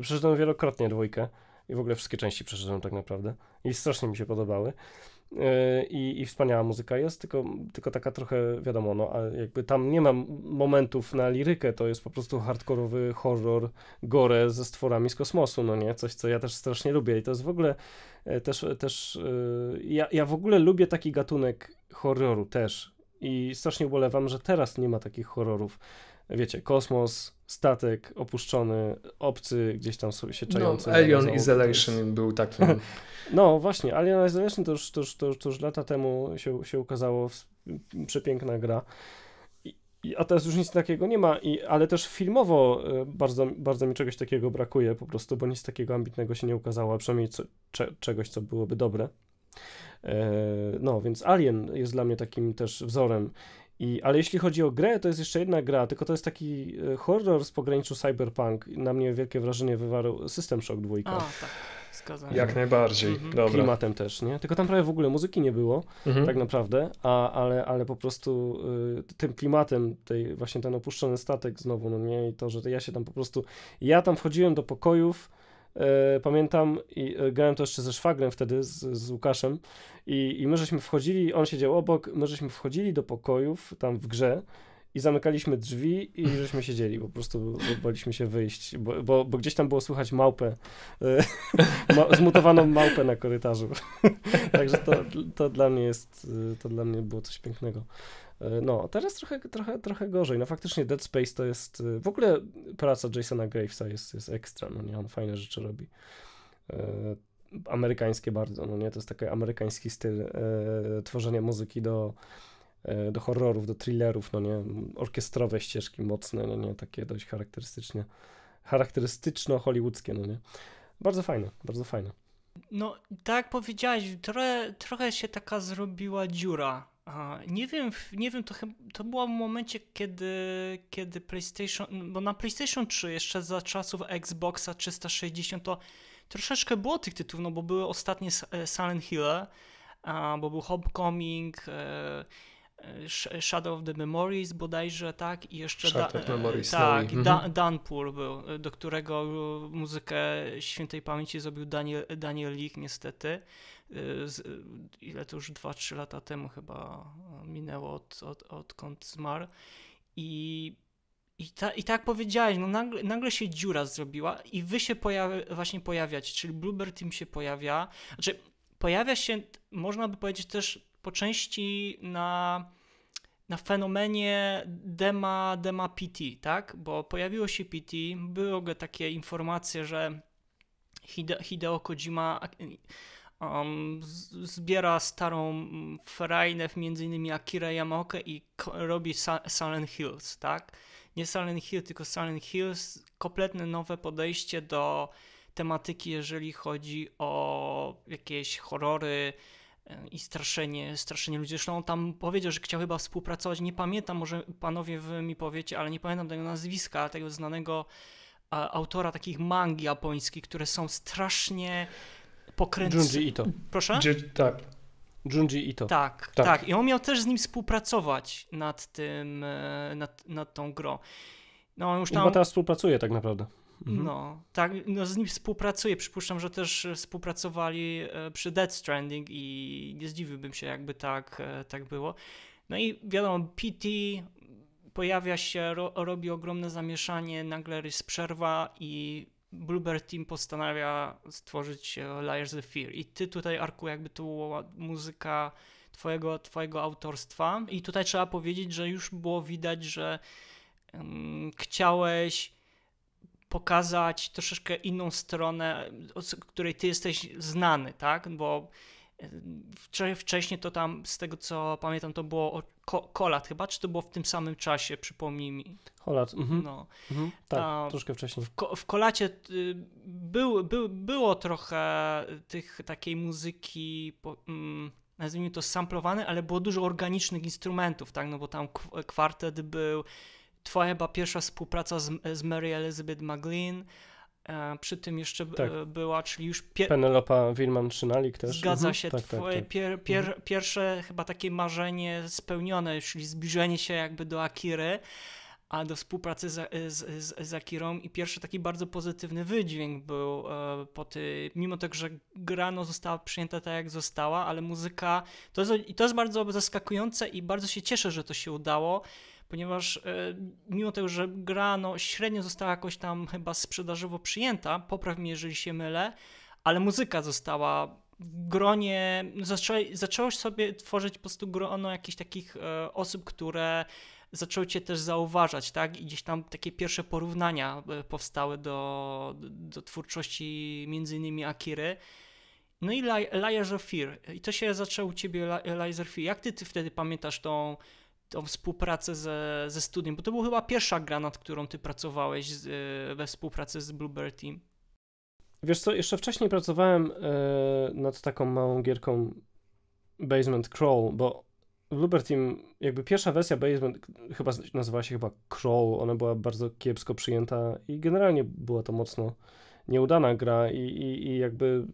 przeżyłem wielokrotnie dwójkę i w ogóle wszystkie części przeżyłem tak naprawdę i strasznie mi się podobały. E, i, i wspaniała muzyka jest, tylko, tylko taka trochę, wiadomo, no, a jakby tam nie mam momentów na lirykę, to jest po prostu hardkorowy horror, gore ze stworami z kosmosu, no nie, coś, co ja też strasznie lubię i to jest w ogóle e, też, też e, ja, ja w ogóle lubię taki gatunek horroru też i strasznie ubolewam, że teraz nie ma takich horrorów, wiecie, kosmos, statek opuszczony, obcy, gdzieś tam sobie się czający. No, Alien Isolation jest... był takim. no właśnie, Alien Isolation to już, to już, to już, to już lata temu się, się ukazało, przepiękna gra. a teraz już nic takiego nie ma, I, ale też filmowo e, bardzo, bardzo mi czegoś takiego brakuje po prostu, bo nic takiego ambitnego się nie ukazało, a przynajmniej co, cze, czegoś, co byłoby dobre. E, no, więc Alien jest dla mnie takim też wzorem, i, ale jeśli chodzi o grę, to jest jeszcze jedna gra, tylko to jest taki e, horror z pograniczu cyberpunk. Na mnie wielkie wrażenie wywarł System Shock 2. A, tak. Zgadzam Jak najbardziej, mhm. dobra. Klimatem też, nie? Tylko tam prawie w ogóle muzyki nie było, mhm. tak naprawdę, a, ale, ale po prostu y, tym klimatem, tej, właśnie ten opuszczony statek znowu, no nie? I to, że ja się tam po prostu, ja tam wchodziłem do pokojów, E, pamiętam, i, e, grałem to jeszcze ze szwagrem wtedy, z, z Łukaszem, i, i my żeśmy wchodzili, on siedział obok, my żeśmy wchodzili do pokojów tam w grze i zamykaliśmy drzwi i żeśmy siedzieli, po prostu baliśmy się wyjść, bo, bo, bo gdzieś tam było słychać małpę, e, ma, zmutowaną małpę na korytarzu. Także to, to dla mnie jest, to dla mnie było coś pięknego. E, no, teraz trochę, trochę, trochę gorzej. No faktycznie Dead Space to jest, e, w ogóle praca Jasona Gravesa jest, jest ekstra, no nie, on fajne rzeczy robi. E, amerykańskie bardzo, no nie, to jest taki amerykański styl tworzenia muzyki do, do horrorów, do thrillerów, no nie, orkiestrowe ścieżki mocne, no nie, takie dość charakterystycznie, charakterystyczno-hollywoodzkie, no nie. Bardzo fajne, bardzo fajne. No, tak jak powiedziałeś, trochę, trochę się taka zrobiła dziura a, nie wiem, nie wiem, to, chyba, to było w momencie, kiedy, kiedy PlayStation, bo na PlayStation 3 jeszcze za czasów Xboxa 360 to troszeczkę było tych tytułów, no bo były ostatnie e, Silent Hill, bo był Homecoming, e, e, Shadow of the Memories bodajże, tak? I jeszcze Shadow da, Memories, tak, no i, mhm. był, do którego muzykę świętej pamięci zrobił Daniel, Daniel Lee, niestety. Y, y, ile to już 2-3 lata temu chyba e, minęło od, od, odkąd zmarł. I i, ta, I tak powiedziałeś, no nagle, nagle się dziura zrobiła i wy się pojawia, właśnie pojawiać, czyli Bluebird Team się pojawia. Znaczy, pojawia się, można by powiedzieć, też po części na, na fenomenie dema, dema PT, tak? Bo pojawiło się PT, były takie informacje, że Hideo Kojima um, zbiera starą frajnę, między innymi Akira Yamoke i robi Silent Hills, tak? Nie Silent Hill, tylko Silent Hills, kompletne nowe podejście do tematyki, jeżeli chodzi o jakieś horrory, e, i straszenie, straszenie ludzi. Zresztą on tam powiedział, że chciał chyba współpracować. Nie pamiętam, może panowie wy mi powiecie, ale nie pamiętam tego nazwiska, tego znanego e, autora takich mangi japońskich, które są strasznie pokręcony. i to, Proszę? tak. Junji i Tak, tak, tak. I on miał też z nim współpracować nad tym, e, nad, nad tą grą. No, już tam... Chyba teraz współpracuje tak naprawdę. Mhm. No, tak, no z nim współpracuje. Przypuszczam, że też współpracowali e, przy Dead Stranding i nie zdziwiłbym się, jakby tak, e, tak było. No i wiadomo, PT pojawia się, ro, robi ogromne zamieszanie, nagle jest przerwa i Bluebird Team postanawia stworzyć e, Layers of Fear i ty tutaj, Arku, jakby tu była muzyka twojego, twojego autorstwa i tutaj trzeba powiedzieć, że już było widać, że um, chciałeś pokazać troszeczkę inną stronę, z której ty jesteś znany, tak? Bo Wcześniej to tam, z tego co pamiętam, to było Kolat chyba, czy to było w tym samym czasie, przypomnij mi. Kolat, mhm. no. Mhm. tak, A, troszkę wcześniej. W, w Kolacie y, był, był, było trochę tych takiej muzyki, po, mm, nazwijmy to samplowane, ale było dużo organicznych instrumentów, tak, no bo tam kwartet był, twoja chyba pierwsza współpraca z, z Mary Elizabeth McLean, E, przy tym jeszcze tak. była, czyli już... Pier... Penelopa Wilman-Szynalik też. Zgadza mhm. się, tak, tak twoje tak, pier, mhm. pier, mhm. pierwsze chyba takie marzenie spełnione, czyli zbliżenie się jakby do Akiry, a do współpracy z, z, z, z Akirą i pierwszy taki bardzo pozytywny wydźwięk był e, po ty, mimo tego, że grano została przyjęta tak jak została, ale muzyka, to jest, i to jest bardzo zaskakujące i bardzo się cieszę, że to się udało, ponieważ e, mimo tego, że gra no, średnio została jakoś tam chyba sprzedażowo przyjęta, popraw mnie, jeżeli się mylę, ale muzyka została w gronie, no, zaczęłeś, zaczęłaś sobie tworzyć po prostu grono jakichś takich e, osób, które zaczęły cię też zauważać, tak? I gdzieś tam takie pierwsze porównania e, powstały do, do twórczości między innymi Akiry. No i Liars of Fear. I to się zaczęło u ciebie, Liars of Fear. Jak ty, ty wtedy pamiętasz tą tą współpracę ze, ze studiem, bo to była chyba pierwsza gra, nad którą ty pracowałeś z, we współpracy z Bluebird Team. Wiesz co, jeszcze wcześniej pracowałem e, nad taką małą gierką Basement Crawl, bo Bluebird Team, jakby pierwsza wersja Basement chyba nazywała się chyba Crawl, ona była bardzo kiepsko przyjęta i generalnie była to mocno nieudana gra i, i, i jakby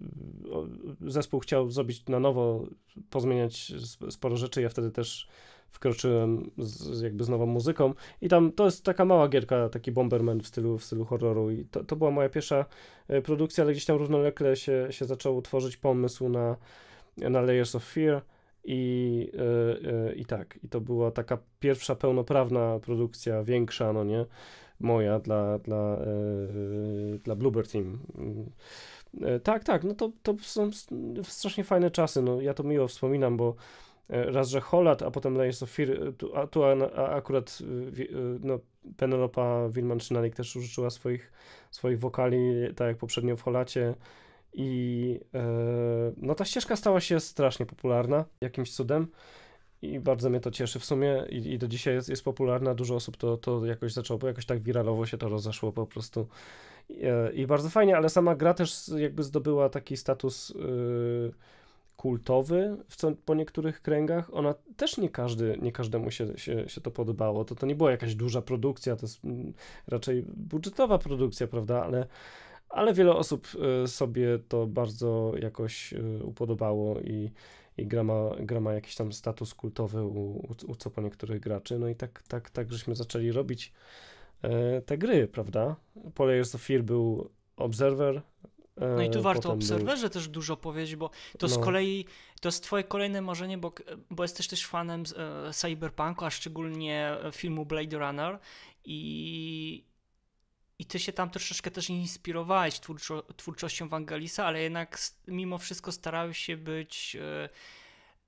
zespół chciał zrobić na nowo, pozmieniać sporo rzeczy, ja wtedy też wkroczyłem z, jakby z nową muzyką i tam to jest taka mała gierka, taki Bomberman w stylu, w stylu horroru i to, to była moja pierwsza e, produkcja, ale gdzieś tam równolegle się, się zaczął tworzyć pomysł na, na Layers of Fear i, i, e, e, i tak, i to była taka pierwsza pełnoprawna produkcja, większa, no nie, moja dla, dla, dla Bluebird Team. Tak, tak, no to, to są strasznie fajne czasy, no ja to miło wspominam, bo E, raz, że Holat, a potem Layers of Fear, e, tu, a, tu a, akurat e, no, Penelopa Wilman Szynalik też użyczyła swoich, swoich wokali, tak jak poprzednio w Holacie i no ta ścieżka stała się strasznie popularna jakimś cudem i bardzo mnie to cieszy w sumie i, i do dzisiaj jest, jest popularna, dużo osób to, to jakoś zaczęło, bo jakoś tak wiralowo się to rozeszło po prostu I, i bardzo fajnie, ale sama gra też jakby zdobyła taki status yy, kultowy w po niektórych kręgach. Ona też nie, każdy, nie każdemu się, się, się to podobało. To, to nie była jakaś duża produkcja, to jest mm, raczej budżetowa produkcja, prawda? Ale, ale wiele osób y, sobie to bardzo jakoś y, upodobało i, i gra, ma, gra ma jakiś tam status kultowy u, u, u co po niektórych graczy. No i tak, tak, tak żeśmy zaczęli robić y, te gry, prawda? Pole Layers of Fear był Observer, no i tu e, warto o obserwerze był... też dużo powiedzieć, bo to no. z kolei to jest twoje kolejne marzenie, bo, bo jesteś też fanem e, cyberpunku, a szczególnie e, filmu Blade Runner i, i ty się tam troszeczkę też inspirowałeś twórczo, twórczością Wangelisa, ale jednak mimo wszystko starałeś się być... E,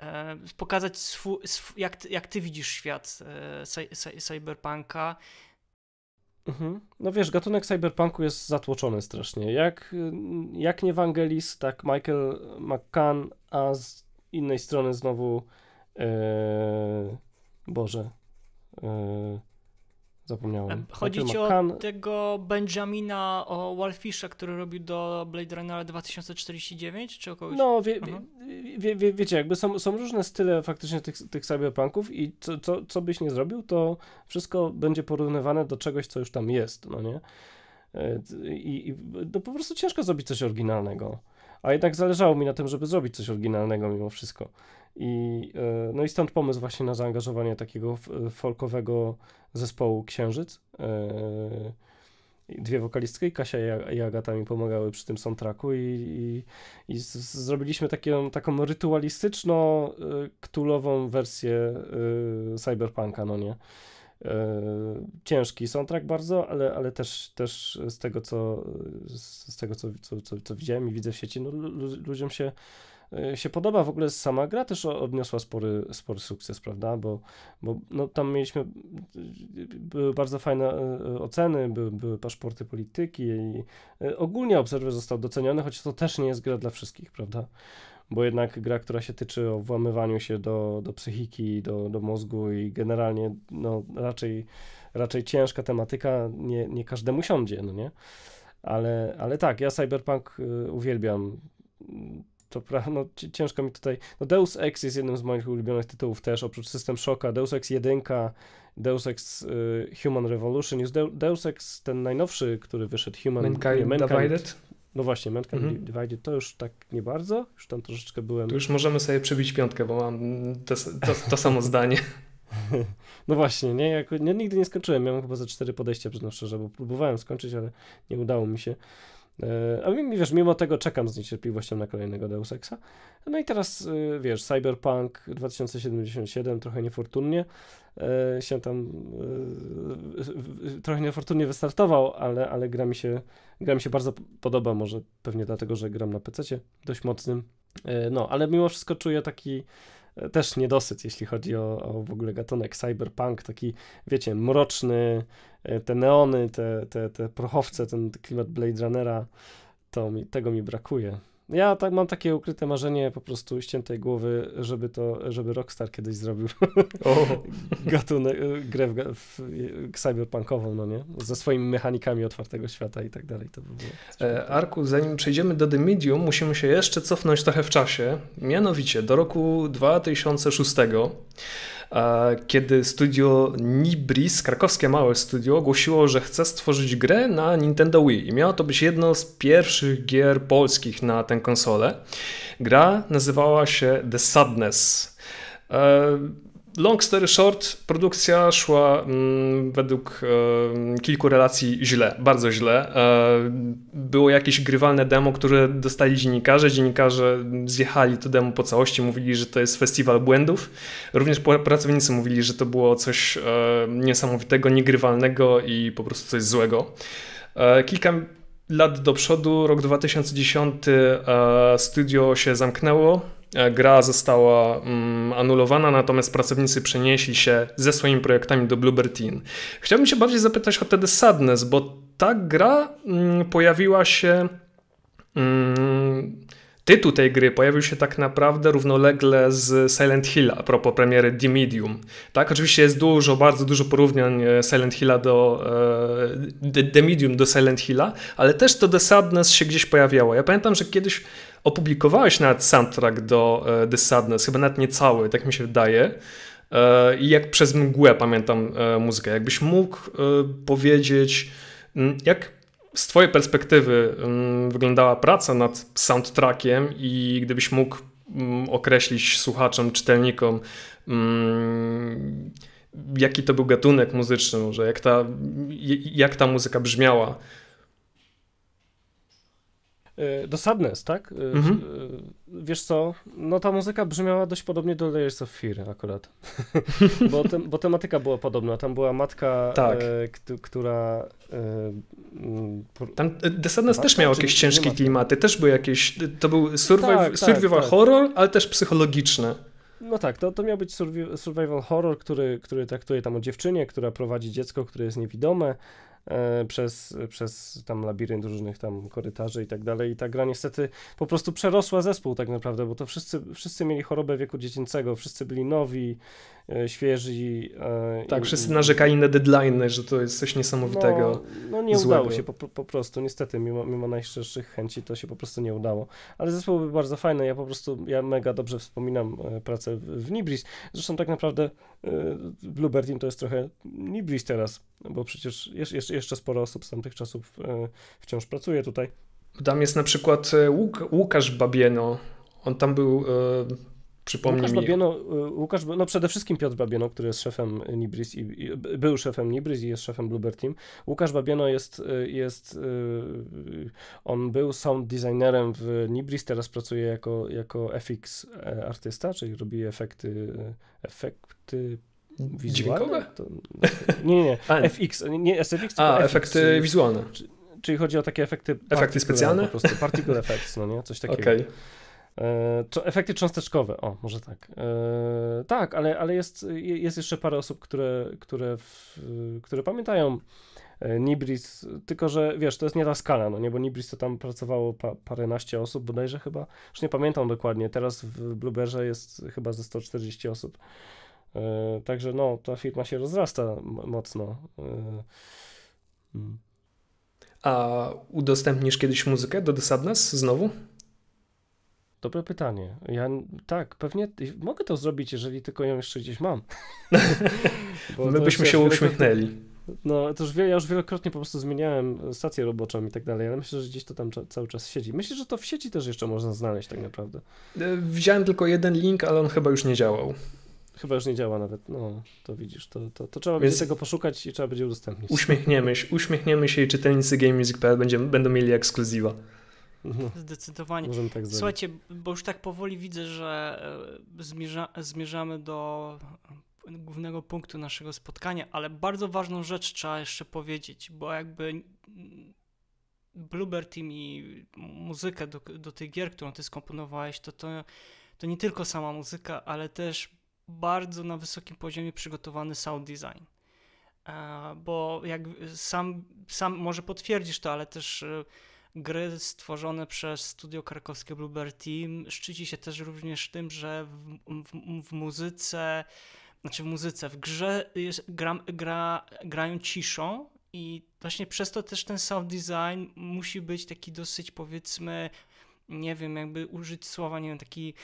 e, pokazać, swu, sw, jak, jak ty widzisz świat e, cyberpunka, Mhm. No wiesz, gatunek cyberpunku jest zatłoczony strasznie. Jak, jak nie Vangelis, tak Michael McCann, a z innej strony znowu e, Boże. E, Zapomniałem. E, znaczy, Chodzi ci o Khan. tego Benjamina o Walfisha, który robił do Blade Runnera 2049, czy o kogoś? No, wie, wie, wie, wiecie, jakby są, są różne style faktycznie tych, tych cyberpunków i co, co, co byś nie zrobił, to wszystko będzie porównywane do czegoś, co już tam jest, no nie? E, I, i no po prostu ciężko zrobić coś oryginalnego. A jednak zależało mi na tym, żeby zrobić coś oryginalnego mimo wszystko. I, e, no i stąd pomysł właśnie na zaangażowanie takiego folkowego zespołu Księżyc. E, dwie wokalistki, Kasia i Agata mi pomagały przy tym soundtracku i, i, i zrobiliśmy taką, taką rytualistyczną, e, ktulową wersję cyberpunka, no nie? ciężki soundtrack bardzo, ale, ale też, też z tego, co, z tego co, co, co, co widziałem i widzę w sieci, no, ludziom się E, się podoba. W ogóle sama gra też odniosła spory, spory sukces, prawda? Bo, bo no, tam mieliśmy były bardzo fajne e, e, oceny, były, były paszporty polityki i ogólnie Obserwer został doceniony, choć to też nie jest gra dla wszystkich, prawda? Bo jednak gra, która się tyczy o włamywaniu się do, do psychiki, do, do mózgu i generalnie no, raczej, raczej ciężka tematyka, nie, nie każdemu siądzie, no nie? Ale, ale tak, ja Cyberpunk uwielbiam to prawda, no, ciężko mi tutaj. No Deus Ex jest jednym z moich ulubionych tytułów też, oprócz System Shocka, Deus Ex 1, Deus Ex y, Human Revolution, jest Deus Ex ten najnowszy, który wyszedł, Human Mankind, nie, Mankind Divided. No właśnie, Mankind mhm. Divided to już tak nie bardzo, już tam troszeczkę byłem. To już możemy sobie przybić piątkę, bo mam to, to, to samo zdanie. No właśnie, nie, jako, nie, nigdy nie skończyłem. Miałem chyba za cztery podejścia, przyznam szczerze, bo próbowałem skończyć, ale nie udało mi się. E, A wiesz, mimo tego czekam z niecierpliwością na kolejnego Deus Exa. No i teraz, e, wiesz, Cyberpunk 2077 trochę niefortunnie e, się tam trochę niefortunnie wystartował, ale, ale gra, mi się, gra mi się bardzo podoba, może pewnie dlatego, że gram na PC dość mocnym. No, ale mimo wszystko czuję taki też niedosyt, jeśli chodzi o, o w ogóle gatunek cyberpunk, taki, wiecie, mroczny, E, te neony, te, te, te prochowce, ten klimat Blade Runnera, to mi, tego mi brakuje. Ja tak mam takie ukryte marzenie po prostu ściętej głowy, żeby to, żeby Rockstar kiedyś zrobił oh. gatunek, e, grę w, w, e, cyberpunkową, no nie? Ze swoimi mechanikami otwartego świata i tak dalej. To by było Arku, zanim przejdziemy do The Medium, musimy się jeszcze cofnąć trochę w czasie, mianowicie do roku 2006, E, kiedy studio Nibris, krakowskie małe studio, ogłosiło, że chce stworzyć grę na Nintendo Wii. I miało to być jedno z pierwszych gier polskich na tę konsolę. Gra nazywała się The Sadness. E, long story short, produkcja szła mm, według e, kilku relacji źle, bardzo źle. E, było jakieś grywalne demo, które dostali dziennikarze. Dziennikarze zjechali to demo po całości, mówili, że to jest festiwal błędów. Również pracownicy mówili, że to było coś e, niesamowitego, niegrywalnego i po prostu coś złego. E, kilka lat do przodu, rok 2010, e, studio się zamknęło E, gra została mm, anulowana, natomiast pracownicy przenieśli się ze swoimi projektami do Bluebertin. Chciałbym się bardziej zapytać o The Sadness, bo ta gra mm, pojawiła się. Mm, tytuł tej gry pojawił się tak naprawdę równolegle z Silent Hill a propos premiery The Medium. Tak, oczywiście jest dużo, bardzo dużo porównań e, Silent Hilla do e, The, The Medium do Silent Hilla, ale też to The Sadness się gdzieś pojawiało. Ja pamiętam, że kiedyś Opublikowałeś nawet soundtrack do e, The Sadness, chyba nawet nie cały, tak mi się wydaje. E, I jak przez mgłę pamiętam e, muzykę. Jakbyś mógł powiedzieć, jak z Twojej perspektywy wyglądała praca nad soundtrackiem i gdybyś mógł określić słuchaczom, czytelnikom, jaki to był gatunek muzyczny, może jak ta, jak ta muzyka brzmiała E, do Sadness, tak? E, mhm. E, wiesz co, no ta muzyka brzmiała dość podobnie do Layers of Fear akurat, bo, te, bo, tematyka była podobna, tam była matka, tak. e, która... E, tam The Sadness matka, też miał jakieś ciężkie klimaty, też były jakieś, to był survival, tak, tak, survival tak, horror, ale też psychologiczny. No tak, to, to miał być survival horror, który, który traktuje tam o dziewczynie, która prowadzi dziecko, które jest niewidome E, przez, przez tam labirynt różnych tam korytarzy i tak dalej. I ta gra niestety po prostu przerosła zespół tak naprawdę, bo to wszyscy, wszyscy mieli chorobę wieku dziecięcego, wszyscy byli nowi, e, świeży. E, tak, i, wszyscy narzekali na deadline, że to jest coś niesamowitego. No, no nie złego. udało się po, po prostu, niestety, mimo, mimo najszczerszych chęci to się po prostu nie udało. Ale zespół był bardzo fajny, ja po prostu, ja mega dobrze wspominam pracę w, w Nibris. Zresztą tak naprawdę Y, Bluebertin to jest trochę nibliś teraz, bo przecież jeszcze, jeszcze sporo osób z tamtych czasów y, wciąż pracuje tutaj. Tam jest na przykład y, Łuk Łukasz Babieno. On tam był Przypomnij Łukasz mi... Babieno, y, Łukasz, no przede wszystkim Piotr Babieno, który jest szefem Nibris i, i był szefem Nibris i jest szefem Bluebird Team. Łukasz Babieno jest, y, jest y, on był sound designerem w Nibris, teraz pracuje jako, jako FX e, artysta, czyli robi efekty, efekty wizualne. To, nie, nie, A, FX, nie SFX, A, FX, efekty wizualne. Czyli, czyli chodzi o takie efekty... Efekty specjalne? Po prostu, particle effects, no nie, coś takiego. Okay. E, efekty cząsteczkowe, o, może tak. E, tak, ale, ale jest, jest jeszcze parę osób, które, które, w, które pamiętają e, Nibris, tylko że wiesz, to jest nie ta skala, no nie, bo Nibris to tam pracowało pa, paręnaście osób bodajże chyba, już nie pamiętam dokładnie, teraz w Blueberze jest chyba ze 140 osób. E, także no, ta firma się rozrasta mocno. E, hmm. A udostępnisz kiedyś muzykę do The Sadness znowu? Dobre pytanie. Ja tak, pewnie mogę to zrobić, jeżeli tylko ją jeszcze gdzieś mam. My byśmy się uśmiechnęli. No, to już, ja już wielokrotnie po prostu zmieniałem stację roboczą i tak dalej, ale myślę, że gdzieś to tam cały czas siedzi. Myślę, że to w sieci też jeszcze można znaleźć tak naprawdę. E, wziąłem tylko jeden link, ale on chyba już nie działał. Chyba już nie działa nawet, no to widzisz, to, to, to trzeba Więc będzie tego poszukać i trzeba będzie udostępnić. Uśmiechniemy się, uśmiechniemy się i czytelnicy Game będą mieli ekskluzywa. Mhm. Zdecydowanie. Możemy tak zrobić. Słuchajcie, bo już tak powoli widzę, że e, zmierza, zmierzamy do głównego punktu naszego spotkania, ale bardzo ważną rzecz trzeba jeszcze powiedzieć, bo jakby Bluebird Team i muzykę do, do tej gier, którą ty skomponowałeś, to, to, to nie tylko sama muzyka, ale też bardzo na wysokim poziomie przygotowany sound design. E, bo jak sam, sam może potwierdzisz to, ale też e, gry stworzone przez studio krakowskie Bluebird Team szczyci się też również tym, że w, w, w muzyce, znaczy w muzyce, w grze jest, gra, gra, grają ciszą i właśnie przez to też ten sound design musi być taki dosyć powiedzmy, nie wiem, jakby użyć słowa, nie wiem, taki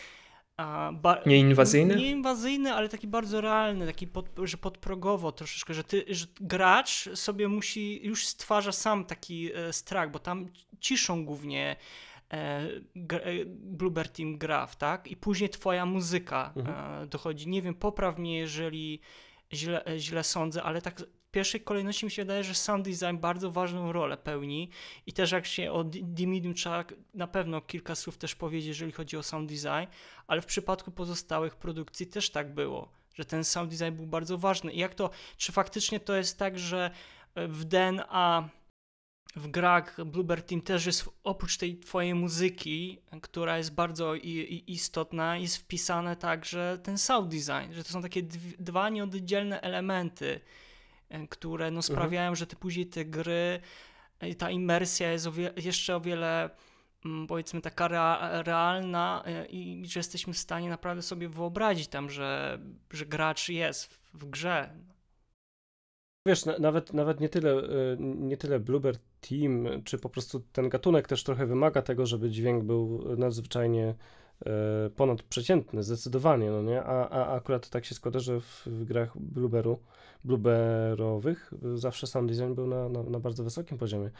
nie ba- nieinwazyjny? Nieinwazyjny, ale taki bardzo realny, taki pod, że podprogowo troszeczkę, że, ty, że gracz sobie musi, już stwarza sam taki e, strach, bo tam ciszą głównie e, g- e, Team Graf, tak? I później twoja muzyka mhm. E, dochodzi. Nie wiem, popraw mnie, jeżeli źle, e, źle sądzę, ale tak pierwszej kolejności mi się wydaje, że sound design bardzo ważną rolę pełni i też jak się o Dimidium trzeba na pewno kilka słów też powiedzieć, jeżeli chodzi o sound design, ale w przypadku pozostałych produkcji też tak było, że ten sound design był bardzo ważny. I jak to, czy faktycznie to jest tak, że e, w DNA w grach Bluebird Team też jest oprócz tej twojej muzyki, która jest bardzo i, i istotna, jest wpisane także ten sound design, że to są takie dwa nieoddzielne elementy. E, które no, mhm. sprawiają, mhm. że ty później te gry, e, ta imersja jest o jeszcze o wiele mm, powiedzmy taka rea realna e, i że jesteśmy w stanie naprawdę sobie wyobrazić tam, że, że gracz jest w, w grze. Wiesz, na, nawet, nawet nie tyle, nie tyle Bluebird Team, czy po prostu ten gatunek też trochę wymaga tego, żeby dźwięk był nadzwyczajnie ponadprzeciętny, zdecydowanie, no nie? A, a akurat tak się składa, że w, w grach Blueberu blueberowych, zawsze sound design był na, na, na, bardzo wysokim poziomie.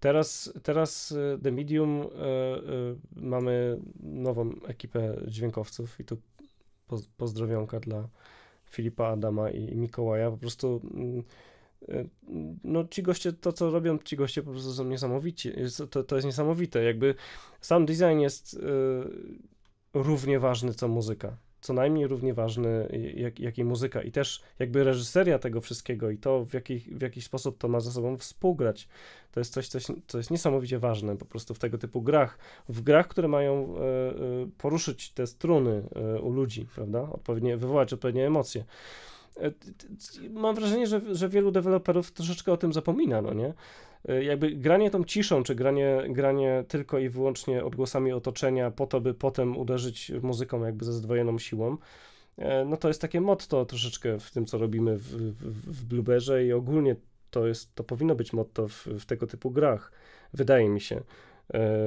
Teraz, teraz e, The Medium y, y, mamy nową ekipę dźwiękowców i tu poz, pozdrowionka dla Filipa, Adama i, i Mikołaja. Po prostu y, no ci goście, to co robią ci goście po prostu są niesamowici, to, to jest niesamowite, jakby sam design jest równie ważny co muzyka co najmniej równie ważny jak, jak i muzyka. I też jakby reżyseria tego wszystkiego i to, w jaki, w jaki sposób to ma ze sobą współgrać, to jest coś, coś, co jest niesamowicie ważne po prostu w tego typu grach. W grach, które mają e, e, poruszyć te struny e, u ludzi, prawda? Odpowiednie, wywołać odpowiednie emocje. Mam wrażenie, że, że wielu deweloperów troszeczkę o tym zapomina, no nie? E, jakby granie tą ciszą, czy granie, granie tylko i wyłącznie odgłosami otoczenia po to, by potem uderzyć muzyką jakby ze zdwojoną siłą, e, no to jest takie motto troszeczkę w tym, co robimy w, w, w Blueberze i ogólnie to jest, to powinno być motto w, w tego typu grach, wydaje mi się. E,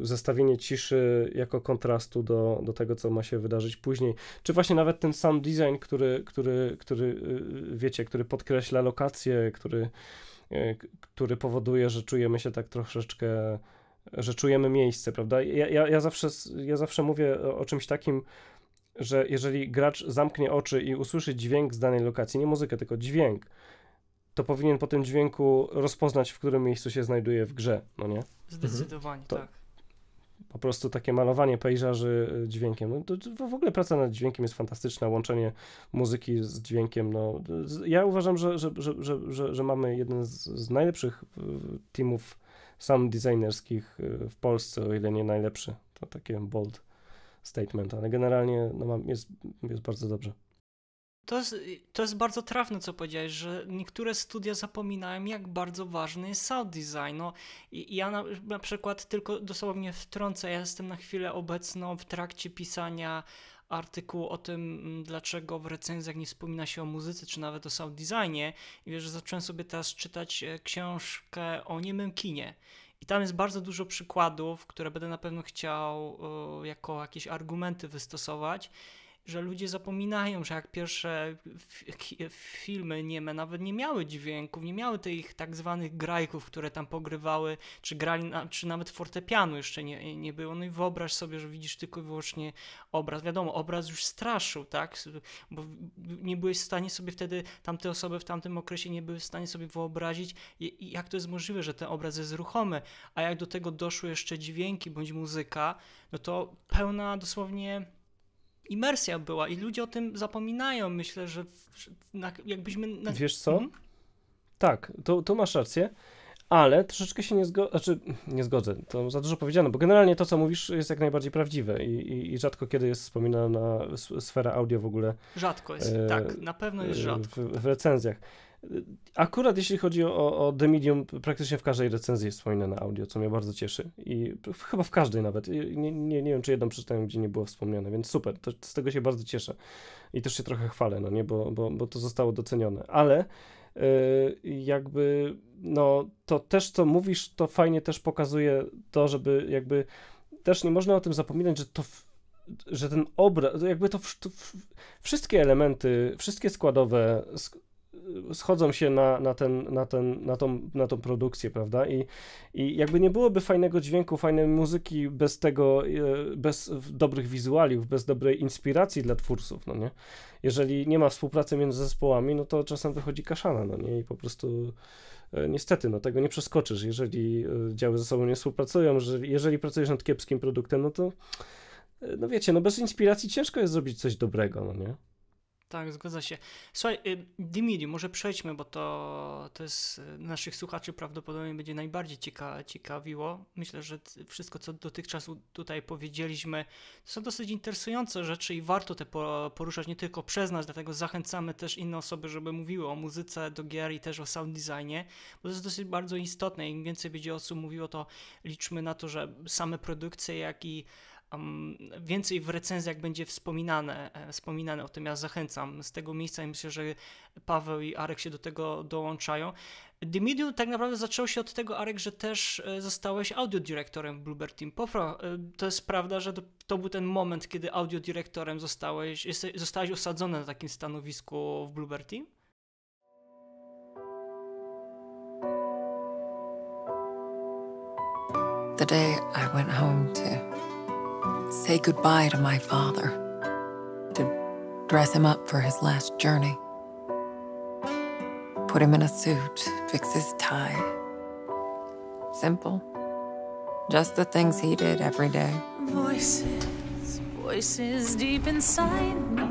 zestawienie ciszy jako kontrastu do, do tego, co ma się wydarzyć później. Czy właśnie nawet ten sam design, który, który, który y, wiecie, który podkreśla lokacje, który E, który powoduje, że czujemy się tak troszeczkę, że czujemy miejsce, prawda? Ja, ja, ja, zawsze, ja zawsze mówię o czymś takim, że jeżeli gracz zamknie oczy i usłyszy dźwięk z danej lokacji, nie muzykę, tylko dźwięk, to powinien po tym dźwięku rozpoznać, w którym miejscu się znajduje w grze, no nie? Zdecydowanie, to, tak po prostu takie malowanie pejzaży e, dźwiękiem. No, to, w ogóle praca nad dźwiękiem jest fantastyczna, łączenie muzyki z dźwiękiem. No, ja uważam, że, że, że, że, że, mamy jeden z, z najlepszych teamów sam designerskich e, w Polsce, o ile nie najlepszy. To takie bold statement, ale generalnie no, jest, jest bardzo dobrze. To jest, to jest bardzo trafne, co powiedziałeś, że niektóre studia zapominają, jak bardzo ważny jest sound design. No, i, ja na, na przykład tylko dosłownie wtrącę, ja jestem na chwilę obecną w trakcie pisania artykułu o tym, mm, dlaczego w recenzjach nie wspomina się o muzyce, czy nawet o sound designie. I wiesz, że zacząłem sobie teraz czytać e, książkę o niemym kinie. I tam jest bardzo dużo przykładów, które będę na pewno chciał e, jako jakieś argumenty wystosować że ludzie zapominają, że jak pierwsze filmy nieme nawet nie miały dźwięków, nie miały tych tak zwanych grajków, które tam pogrywały, czy grali, na, czy nawet fortepianu jeszcze nie, nie było. No i wyobraź sobie, że widzisz tylko i wyłącznie obraz. Wiadomo, obraz już straszył, tak? Bo nie byłeś w stanie sobie wtedy, tamte osoby w tamtym okresie nie były w stanie sobie wyobrazić, jak to jest możliwe, że ten obraz jest ruchomy, a jak do tego doszły jeszcze dźwięki bądź muzyka, no to pełna dosłownie imersja była i ludzie o tym zapominają. Myślę, że na, jakbyśmy. Na... Wiesz co? Hmm? Tak, to, to masz rację ale troszeczkę się nie zgodzę, znaczy nie zgodzę, to za dużo powiedziano, bo generalnie to, co mówisz, jest jak najbardziej prawdziwe i, i, i rzadko kiedy jest wspominana sfera audio w ogóle. Rzadko jest, e, tak, na pewno jest rzadko. W, w recenzjach. Akurat jeśli chodzi o, o The Medium, praktycznie w każdej recenzji wspomina na audio, co mnie bardzo cieszy. I chyba w każdej nawet. Nie, nie, nie wiem, czy jedną przeczytałem, gdzie nie było wspomniane, więc super. To, z tego się bardzo cieszę. I też się trochę chwalę, no nie, bo, bo, bo to zostało docenione. Ale y, jakby, no to też, co mówisz, to fajnie też pokazuje to, żeby jakby też nie można o tym zapominać, że to że ten obraz, jakby to, to, wszystkie elementy, wszystkie składowe schodzą się na, na, ten, na, ten, na, tą, na tą produkcję, prawda? I, I jakby nie byłoby fajnego dźwięku, fajnej muzyki bez tego, e, bez dobrych wizualiów, bez dobrej inspiracji dla twórców, no nie? Jeżeli nie ma współpracy między zespołami, no to czasem wychodzi kaszana, no nie? I po prostu e, niestety, no tego nie przeskoczysz, jeżeli e, działy ze sobą nie współpracują, jeżeli, jeżeli pracujesz nad kiepskim produktem, no to no wiecie, no bez inspiracji ciężko jest zrobić coś dobrego, no nie? Tak, zgadza się. Słuchaj, y, Dimidi, może przejdźmy, bo to, to jest y, naszych słuchaczy prawdopodobnie będzie najbardziej cieka, ciekawiło. Myślę, że wszystko, co dotychczas tutaj powiedzieliśmy, to są dosyć interesujące rzeczy i warto te poruszać nie tylko przez nas, dlatego zachęcamy też inne osoby, żeby mówiły o muzyce do gier i też o sound designie, bo to jest dosyć bardzo istotne. Im więcej będzie osób mówiło, to liczmy na to, że same produkcje, jak i Um, więcej w recenzjach będzie wspominane, e, wspominane o tym, ja zachęcam z tego miejsca i myślę, że Paweł i Arek się do tego dołączają. The Medium tak naprawdę zaczął się od tego, Arek, że też e, zostałeś audiodirektorem Bluebird Team. Pofra, e, to jest prawda, że to, to był ten moment, kiedy audiodirektorem zostałeś, zostałeś osadzony na takim stanowisku w Bluebird Team? The day I went home to say goodbye to my father, to dress him up for his last journey, put him in a suit, fix his tie. Simple. Just the things he did every day. Voices, voices deep inside me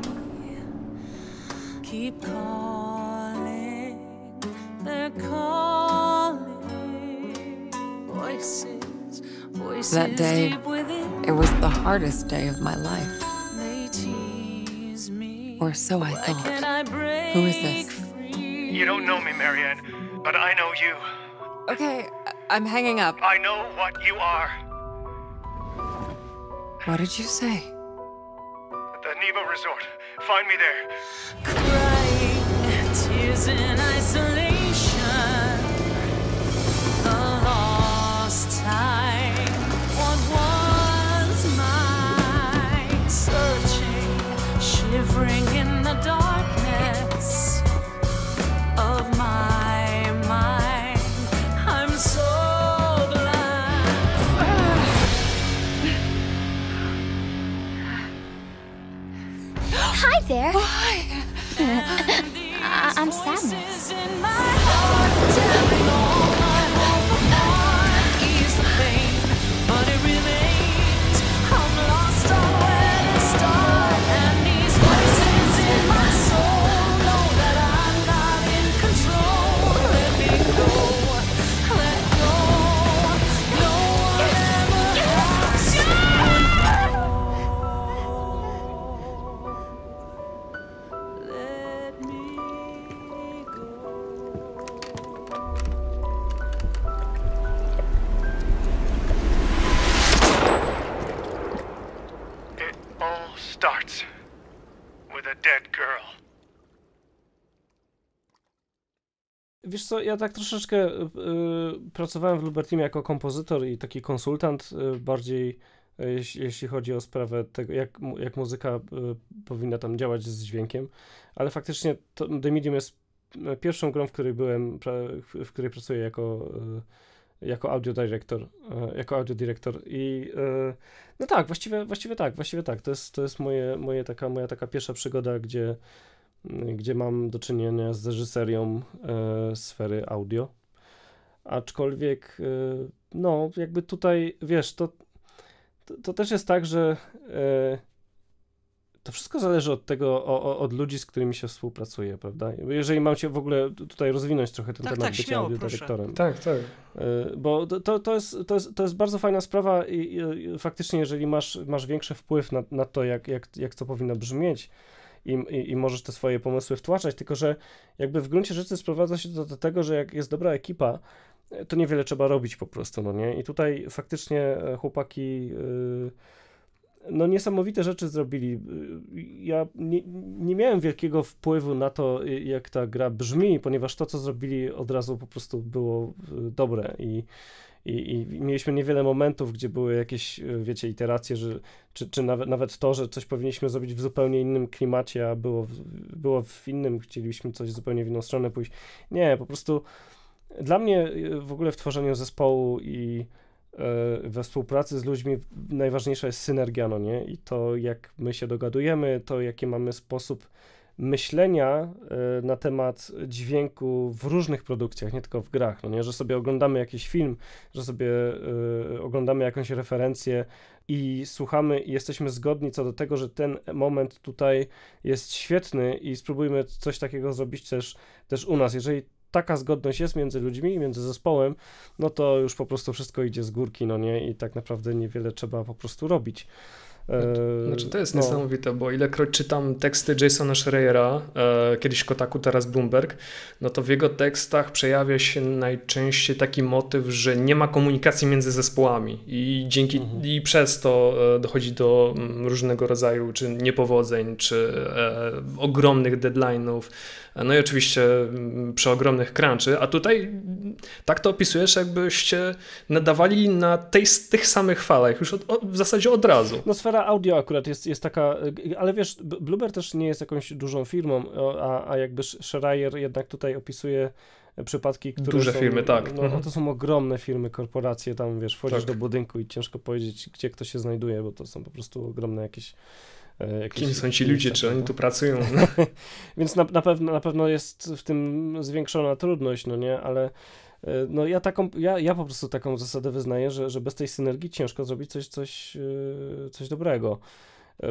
keep calling, they're calling. Voices, voices that day, it was the hardest day of my life. Or so I thought. Who is this? You don't know me, Marianne, but I know you. Okay, I'm hanging up. I know what you are. What did you say? At The Nebo Resort. Find me there. Crying, tears in there. Why? Uh, I'm sad. Wiesz co, ja tak troszeczkę y, y, pracowałem w Lubertim jako kompozytor i taki konsultant y, bardziej y, jeśli chodzi o sprawę tego, jak, jak muzyka y, powinna tam działać z dźwiękiem, ale faktycznie to, The Medium jest y, pierwszą grą, w której byłem, w której pracuję jako, jako audiodirektor, jako audiodirektor i no tak, właściwie, właściwie tak, właściwie tak, to jest, to jest moje, moje taka, moja taka pierwsza przygoda, gdzie gdzie mam do czynienia z reżyserią e, sfery audio. Aczkolwiek, e, no, jakby tutaj, wiesz, to, to, to też jest tak, że e, to wszystko zależy od tego, o, od ludzi, z którymi się współpracuje, prawda? Jeżeli mam się w ogóle tutaj rozwinąć trochę ten tak, temat tak, bycia śmiało, audiodyrektorem. Tak, tak. E, bo to, to, jest, to, jest, to jest bardzo fajna sprawa i, i faktycznie, jeżeli masz, masz większy wpływ na, na to, jak, jak, jak co powinno brzmieć, i, i, i, możesz te swoje pomysły wtłaczać, tylko że jakby w gruncie rzeczy sprowadza się to do tego, że jak jest dobra ekipa, e, to niewiele trzeba robić po prostu, no nie? I tutaj faktycznie e, chłopaki... E, no niesamowite rzeczy zrobili. Ja nie, nie, miałem wielkiego wpływu na to, jak ta gra brzmi, ponieważ to, co zrobili od razu po prostu było dobre i i, I, mieliśmy niewiele momentów, gdzie były jakieś, e, wiecie, iteracje, że, czy, czy nawet, nawet to, że coś powinniśmy zrobić w zupełnie innym klimacie, a było w, było w innym, chcieliśmy coś zupełnie w inną stronę pójść. Nie, po prostu dla mnie e, w ogóle w tworzeniu zespołu i e, we współpracy z ludźmi najważniejsza jest synergia, no nie? I to, jak my się dogadujemy, to, jaki mamy sposób myślenia e, na temat dźwięku w różnych produkcjach, nie tylko w grach. No nie, że sobie oglądamy jakiś film, że sobie e, oglądamy jakąś referencję i słuchamy i jesteśmy zgodni co do tego, że ten moment tutaj jest świetny i spróbujmy coś takiego zrobić też, też u nas. Jeżeli taka zgodność jest między ludźmi i między zespołem, no to już po prostu wszystko idzie z górki, no nie, i tak naprawdę niewiele trzeba po prostu robić. Znaczy, znaczy to jest e, no. niesamowite, bo ilekroć czytam teksty Jasona Schreiera, e, kiedyś Kotaku, teraz Bloomberg, no to w jego tekstach przejawia się najczęściej taki motyw, że nie ma komunikacji między zespołami i dzięki mhm. i przez to e, dochodzi do mm, różnego rodzaju czy niepowodzeń, czy ogromnych deadline'ów, no i oczywiście mm, przy ogromnych crunch'y, a tutaj tak to opisujesz, jakbyście nadawali na tej, tych samych falach, już od, od, w zasadzie od razu. No sfera audio akurat jest, jest taka, ale wiesz, Bluebird też nie jest jakąś dużą firmą, a, a jakby Schreier jednak tutaj opisuje przypadki, które Duże są, firmy, tak. No, mhm. To są ogromne firmy, korporacje, tam wiesz, wchodzisz tak. do budynku i ciężko powiedzieć, gdzie kto się znajduje, bo to są po prostu ogromne jakieś E, kim są ci ludzie, czy oni tu pracują. Więc na, na, pewno, na pewno jest w tym zwiększona trudność, no nie, ale e, no ja taką, ja, ja po prostu taką zasadę wyznaję, że, że bez tej synergii ciężko zrobić coś, coś, e, coś dobrego.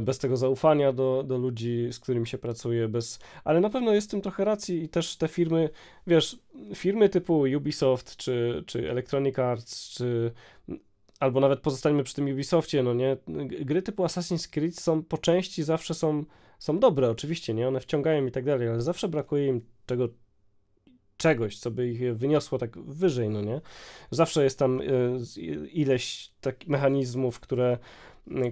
Bez tego zaufania do, do ludzi, z którymi się pracuje, bez. Ale na pewno jest w tym trochę racji i też te firmy, wiesz, firmy typu Ubisoft, czy, czy Electronic Arts, czy albo nawet pozostańmy przy tym Ubisoftie, no nie, gry typu Assassin's Creed są po części zawsze są, są dobre, oczywiście, nie, one wciągają i tak dalej, ale zawsze brakuje im czegoś, co by ich wyniosło tak wyżej, no nie. Zawsze jest tam e, ileś tak mechanizmów, które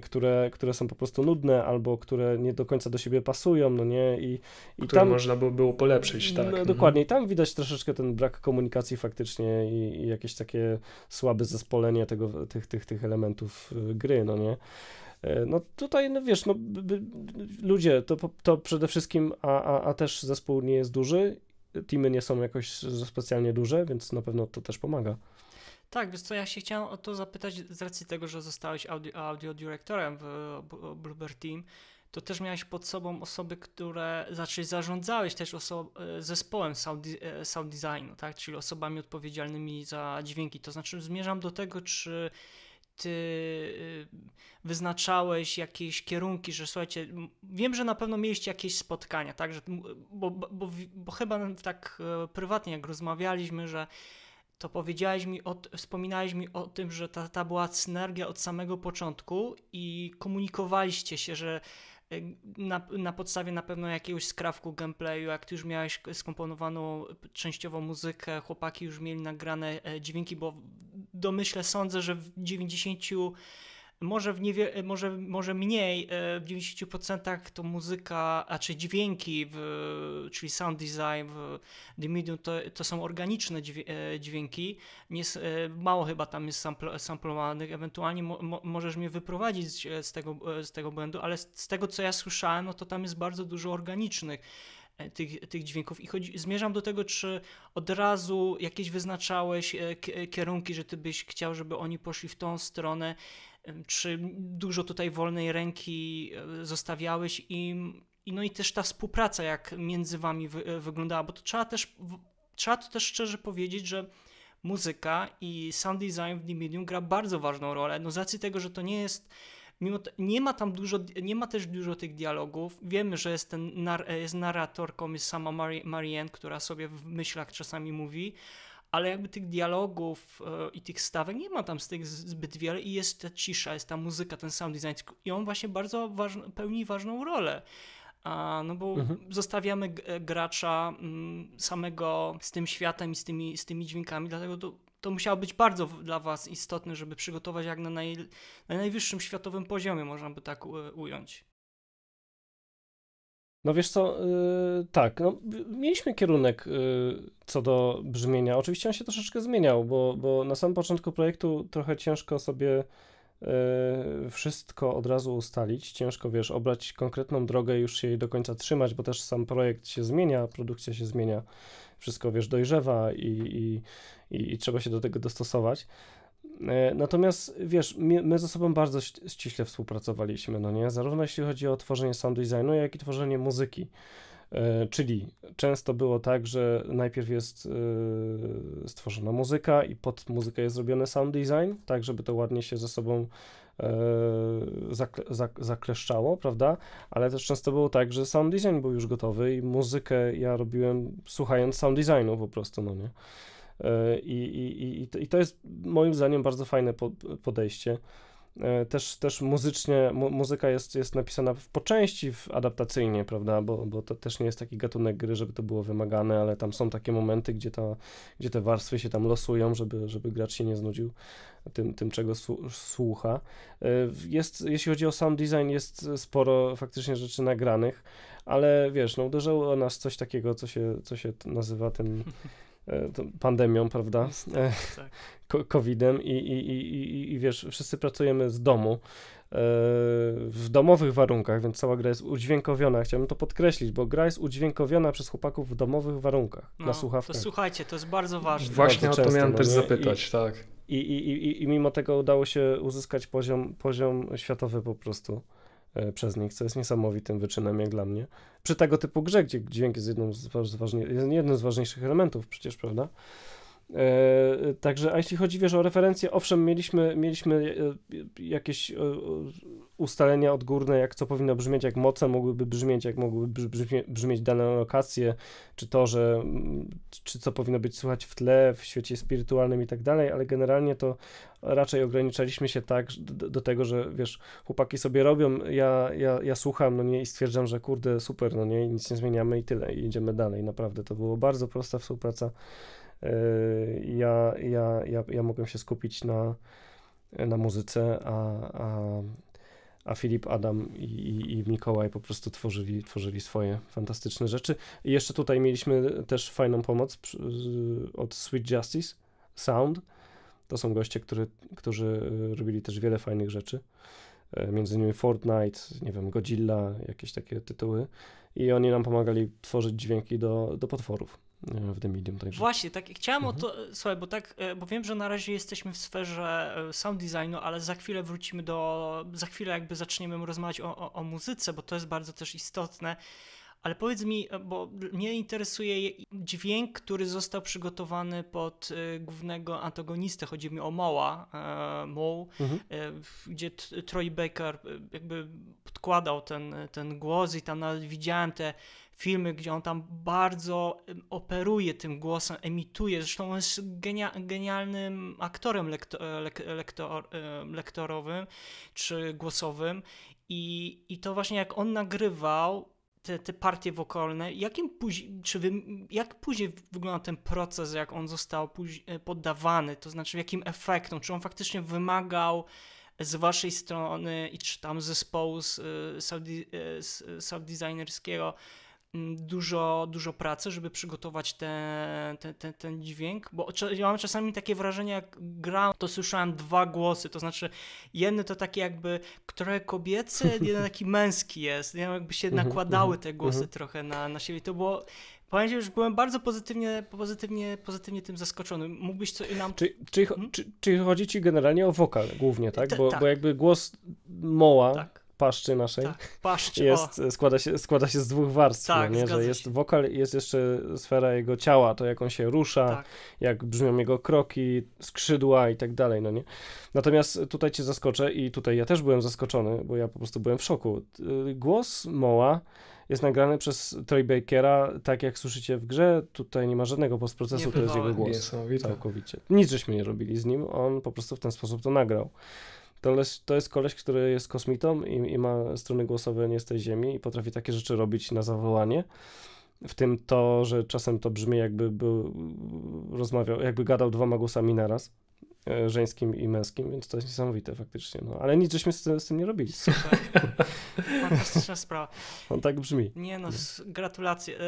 które, które są po prostu nudne albo które nie do końca do siebie pasują, no nie? I, i które tam można by było polepszyć, tak. No, mhm. dokładnie, tam widać troszeczkę ten brak komunikacji faktycznie i, i jakieś takie słabe zespolenie tego, tych, tych, tych elementów y, gry, no nie? E, no tutaj, no wiesz, no, ludzie, to, to przede wszystkim, a, a, a też zespół nie jest duży, teamy nie są jakoś specjalnie duże, więc na pewno to też pomaga. Tak, więc co, ja się chciałem o to zapytać z racji tego, że zostałeś audio, audio dyrektorem w, w Team, to też miałeś pod sobą osoby, które, znaczy zarządzałeś też oso- e, zespołem sound, e, sound designu, tak, czyli osobami odpowiedzialnymi za dźwięki. To znaczy zmierzam do tego, czy ty e, wyznaczałeś jakieś kierunki, że słuchajcie, wiem, że na pewno mieliście jakieś spotkania, tak, że, bo, bo, bo chyba tak prywatnie jak rozmawialiśmy, że to powiedziałeś mi, o, wspominałeś mi o tym, że ta, ta była synergia od samego początku i komunikowaliście się, że y, na, na podstawie na pewno jakiegoś skrawku gameplayu, jak ty już miałeś skomponowaną częściowo muzykę, chłopaki już mieli nagrane e, dźwięki, bo domyślę, sądzę, że w 90 może, w niewie, e, może, może mniej, e, w 90% to muzyka, a czy dźwięki, w, czyli sound design w The Medium to, to są organiczne e, dźwięki. Nie, mało chyba tam jest samplowanych. Ewentualnie mo, możesz mnie wyprowadzić z tego, z tego błędu, ale z, z tego co ja słyszałem, no to tam jest bardzo dużo organicznych tych, tych dźwięków. I chodzi, zmierzam do tego, czy od razu jakieś wyznaczałeś kierunki, że ty byś chciał, żeby oni poszli w tą stronę. Czy dużo tutaj wolnej ręki e, zostawiałeś im? I no i też ta współpraca, jak między wami wy, e, wyglądała, bo to trzeba też, trzeba to też szczerze powiedzieć, że muzyka i sound design w The Medium gra bardzo ważną rolę. No z racji tego, że to nie jest mimo to, nie ma tam dużo, nie ma też dużo tych dialogów. Wiemy, że jest ten e, jest narratorką, jest sama Marianne, która sobie w myślach czasami mówi, ale jakby tych dialogów e, i tych stawek nie ma tam z tych zbyt wiele i jest ta cisza, jest ta muzyka, ten sound design i on właśnie bardzo pełni ważną rolę. A, no bo mhm. zostawiamy e, gracza mm, samego z tym światem i z tymi, z tymi dźwiękami, dlatego to, to musiało być bardzo dla Was istotne, żeby przygotować jak na, naj, na najwyższym światowym poziomie, można by tak e, ująć. No wiesz co, yy, tak, no, mieliśmy kierunek yy, co do brzmienia. Oczywiście on się troszeczkę zmieniał, bo, bo na samym początku projektu trochę ciężko sobie yy, wszystko od razu ustalić. Ciężko, wiesz, obrać konkretną drogę i już się jej do końca trzymać, bo też sam projekt się zmienia, produkcja się zmienia, wszystko, wiesz, dojrzewa i, i, i, i trzeba się do tego dostosować. E, natomiast wiesz, my, my ze sobą bardzo ściśle współpracowaliśmy, no nie? Zarówno jeśli chodzi o tworzenie sound designu, jak i tworzenie muzyki. E, czyli często było tak, że najpierw jest e, stworzona muzyka i pod muzykę jest zrobiony sound design, tak żeby to ładnie się ze sobą zakleszczało, prawda? Ale też często było tak, że sound design był już gotowy i muzykę ja robiłem słuchając sound designu po prostu, no nie? E, I, i, i, to jest moim zdaniem bardzo fajne podejście. E, też, też muzycznie, mu, muzyka jest, jest napisana po części adaptacyjnie, prawda, bo, bo to też nie jest taki gatunek gry, żeby to było wymagane, ale tam są takie momenty, gdzie, to gdzie te warstwy się tam losują, żeby, żeby gracz się nie znudził tym, tym czego słucha. E, jest, jeśli chodzi o sound design, jest sporo faktycznie rzeczy nagranych, ale wiesz, no uderzyło nas coś takiego, co się, co się nazywa tym E, pandemią, prawda? Tak. COVID-em e, tak. i, i, i, i wiesz, wszyscy pracujemy z domu e, w domowych warunkach, więc cała gra jest udźwiękowiona. Chciałbym to podkreślić, bo gra jest udźwiękowiona przez chłopaków w domowych warunkach, no, na słuchawkach. To słuchajcie, to jest bardzo ważne. Właśnie bardzo o to miałem no też zapytać, I, tak. I, i, i, I mimo tego udało się uzyskać poziom, poziom światowy po prostu. E, przez nich, co jest niesamowitym wyczynem jak dla mnie. Przy tego typu grze, gdzie dźwięk jest jedną z jednym z ważniejszych elementów przecież, prawda? E, także, a jeśli chodzi wiesz, o referencje, owszem, mieliśmy, mieliśmy e, jakieś e, ustalenia odgórne, jak co powinno brzmieć, jak moce mogłyby brzmieć, jak mogłyby brzmieć dane lokacje, czy to, że mm, czy co powinno być słychać w tle, w świecie spirytualnym i tak dalej, ale generalnie to raczej ograniczaliśmy się tak do, do, tego, że wiesz, chłopaki sobie robią, ja, ja, ja słucham, no nie, i stwierdzam, że kurde, super, no nie, nic nie zmieniamy i tyle, i idziemy dalej, naprawdę, to było bardzo prosta współpraca ja, ja, ja, ja mogłem się skupić na, na muzyce, a, a, a Filip, Adam i, i, i Mikołaj po prostu tworzyli, tworzyli swoje fantastyczne rzeczy. I jeszcze tutaj mieliśmy też fajną pomoc od Sweet Justice Sound. To są goście, który, którzy robili też wiele fajnych rzeczy. E, między innymi Fortnite, nie wiem, Godzilla, jakieś takie tytuły. I oni nam pomagali tworzyć dźwięki do, do potworów. E, w The Medium. Także. Właśnie, tak chciałem mhm. o to, e, słuchaj, bo tak, e, bo wiem, że na razie jesteśmy w sferze sound designu, ale za chwilę wrócimy do, za chwilę jakby zaczniemy rozmawiać o, o, o muzyce, bo to jest bardzo też istotne. Ale powiedz mi, bo mnie interesuje dźwięk, który został przygotowany pod głównego antagonistę. Chodzi mi o Moa, Moe, mhm. gdzie Troy Baker jakby podkładał ten, ten głos i tam nawet widziałem te filmy, gdzie on tam bardzo operuje tym głosem, emituje. Zresztą on jest genia genialnym aktorem e, lektor lektor lektorowym czy głosowym. I, I to właśnie jak on nagrywał, te, te partie wokalne, jakim później, czy wy, jak później wygląda ten proces, jak on został e, poddawany, to znaczy jakim efektom, czy on faktycznie wymagał z waszej strony i czy tam zespołu z, e, z, z, z Mm, dużo, dużo pracy, żeby przygotować ten, ten, ten, ten dźwięk, bo ja mam czasami takie wrażenie, jak gram, to słyszałem dwa głosy, to znaczy jedny to taki jakby, które kobiecy, jeden taki męski jest, nie? jakby się mhm, nakładały mhm, te głosy mhm. trochę na, na siebie, to było Powiem że już byłem bardzo pozytywnie, pozytywnie, pozytywnie tym zaskoczony. Mógłbyś co nam... Czy, czy, hmm? czy, czy, chodzi ci generalnie o wokal głównie, tak? Bo, tak. bo jakby głos Moła tak paszczy naszej tak, paszczy, jest, składa, się, składa się z dwóch warstw, tak, nie? że jest wokal, jest jeszcze sfera jego ciała, to jak on się rusza, tak. jak brzmią jego kroki, skrzydła i tak dalej, no nie? Natomiast tutaj cię zaskoczę i tutaj ja też byłem zaskoczony, bo ja po prostu byłem w szoku. Y, głos Moa jest nagrany przez Troy Bakera, tak jak słyszycie w grze, tutaj nie ma żadnego postprocesu, to jest jego głos. Niesamowite. Całkowicie. Nic żeśmy nie robili z nim, on po prostu w ten sposób to nagrał. To jest, to jest koleś, który jest kosmitą i, i ma strony głosowe nie z tej ziemi i potrafi takie rzeczy robić na zawołanie. W tym to, że czasem to brzmi jakby był, rozmawiał, jakby gadał dwoma głosami naraz e, żeńskim i męskim, więc to jest niesamowite faktycznie. No, ale nic żeśmy z tym, z tym nie robili. Fantastyczna sprawa. On tak brzmi. Nie no, gratulacje.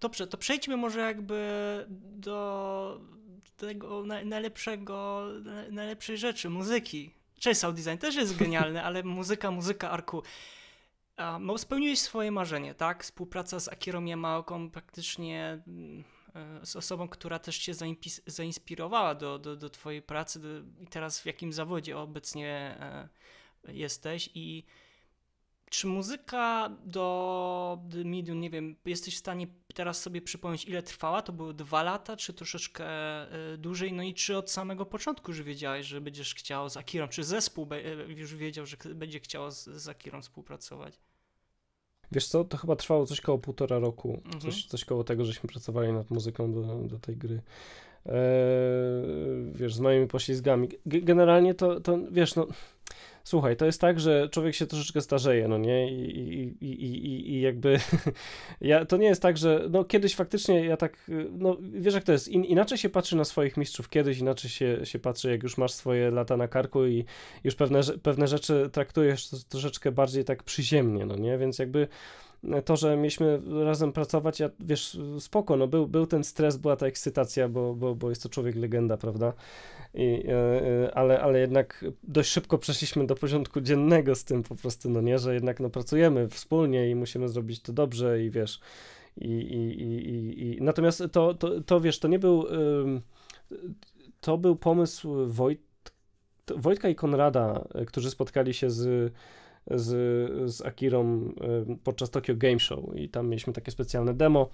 Dobrze, e, to przejdźmy może jakby do tego najlepszego, najlepszej rzeczy, muzyki. Cześć, sound design też jest genialny, ale muzyka, muzyka Arku. Um, spełniłeś swoje marzenie, tak? Współpraca z Akirą Yamaoką praktycznie mm, e, z osobą, która też cię zainspirowała do, do, do twojej pracy do, i teraz w jakim zawodzie obecnie e, jesteś i czy muzyka do medium, nie wiem, jesteś w stanie teraz sobie przypomnieć, ile trwała, to były dwa lata, czy troszeczkę e, dłużej, no i czy od samego początku już wiedziałeś, że będziesz chciał z Akirą, czy zespół e, już wiedział, że będzie chciał z, z Akirą współpracować? Wiesz co, to chyba trwało coś koło półtora roku, mhm. coś, coś koło tego, żeśmy pracowali nad muzyką do, do tej gry. Eee, wiesz, z moimi poślizgami. G generalnie to, to wiesz, no słuchaj, to jest tak, że człowiek się troszeczkę starzeje, no nie? I, i, i, i jakby ja, to nie jest tak, że no kiedyś faktycznie ja tak, no wiesz jak to jest, in, inaczej się patrzy na swoich mistrzów kiedyś, inaczej się, się patrzy, jak już masz swoje lata na karku i już pewne, pewne rzeczy traktujesz troszeczkę bardziej tak przyziemnie, no nie? Więc jakby to, że mieliśmy razem pracować, ja, wiesz, spoko, no był, był ten stres, była ta ekscytacja, bo, bo, bo jest to człowiek legenda, prawda? I, e, e, ale, ale jednak dość szybko przeszliśmy do porządku dziennego z tym po prostu, no nie, że jednak no pracujemy wspólnie i musimy zrobić to dobrze i wiesz, i, i, i, i natomiast to, to, to wiesz, to nie był, to był pomysł Wojt, Wojtka i Konrada, którzy spotkali się z z, z Akirą podczas Tokyo Game Show i tam mieliśmy takie specjalne demo,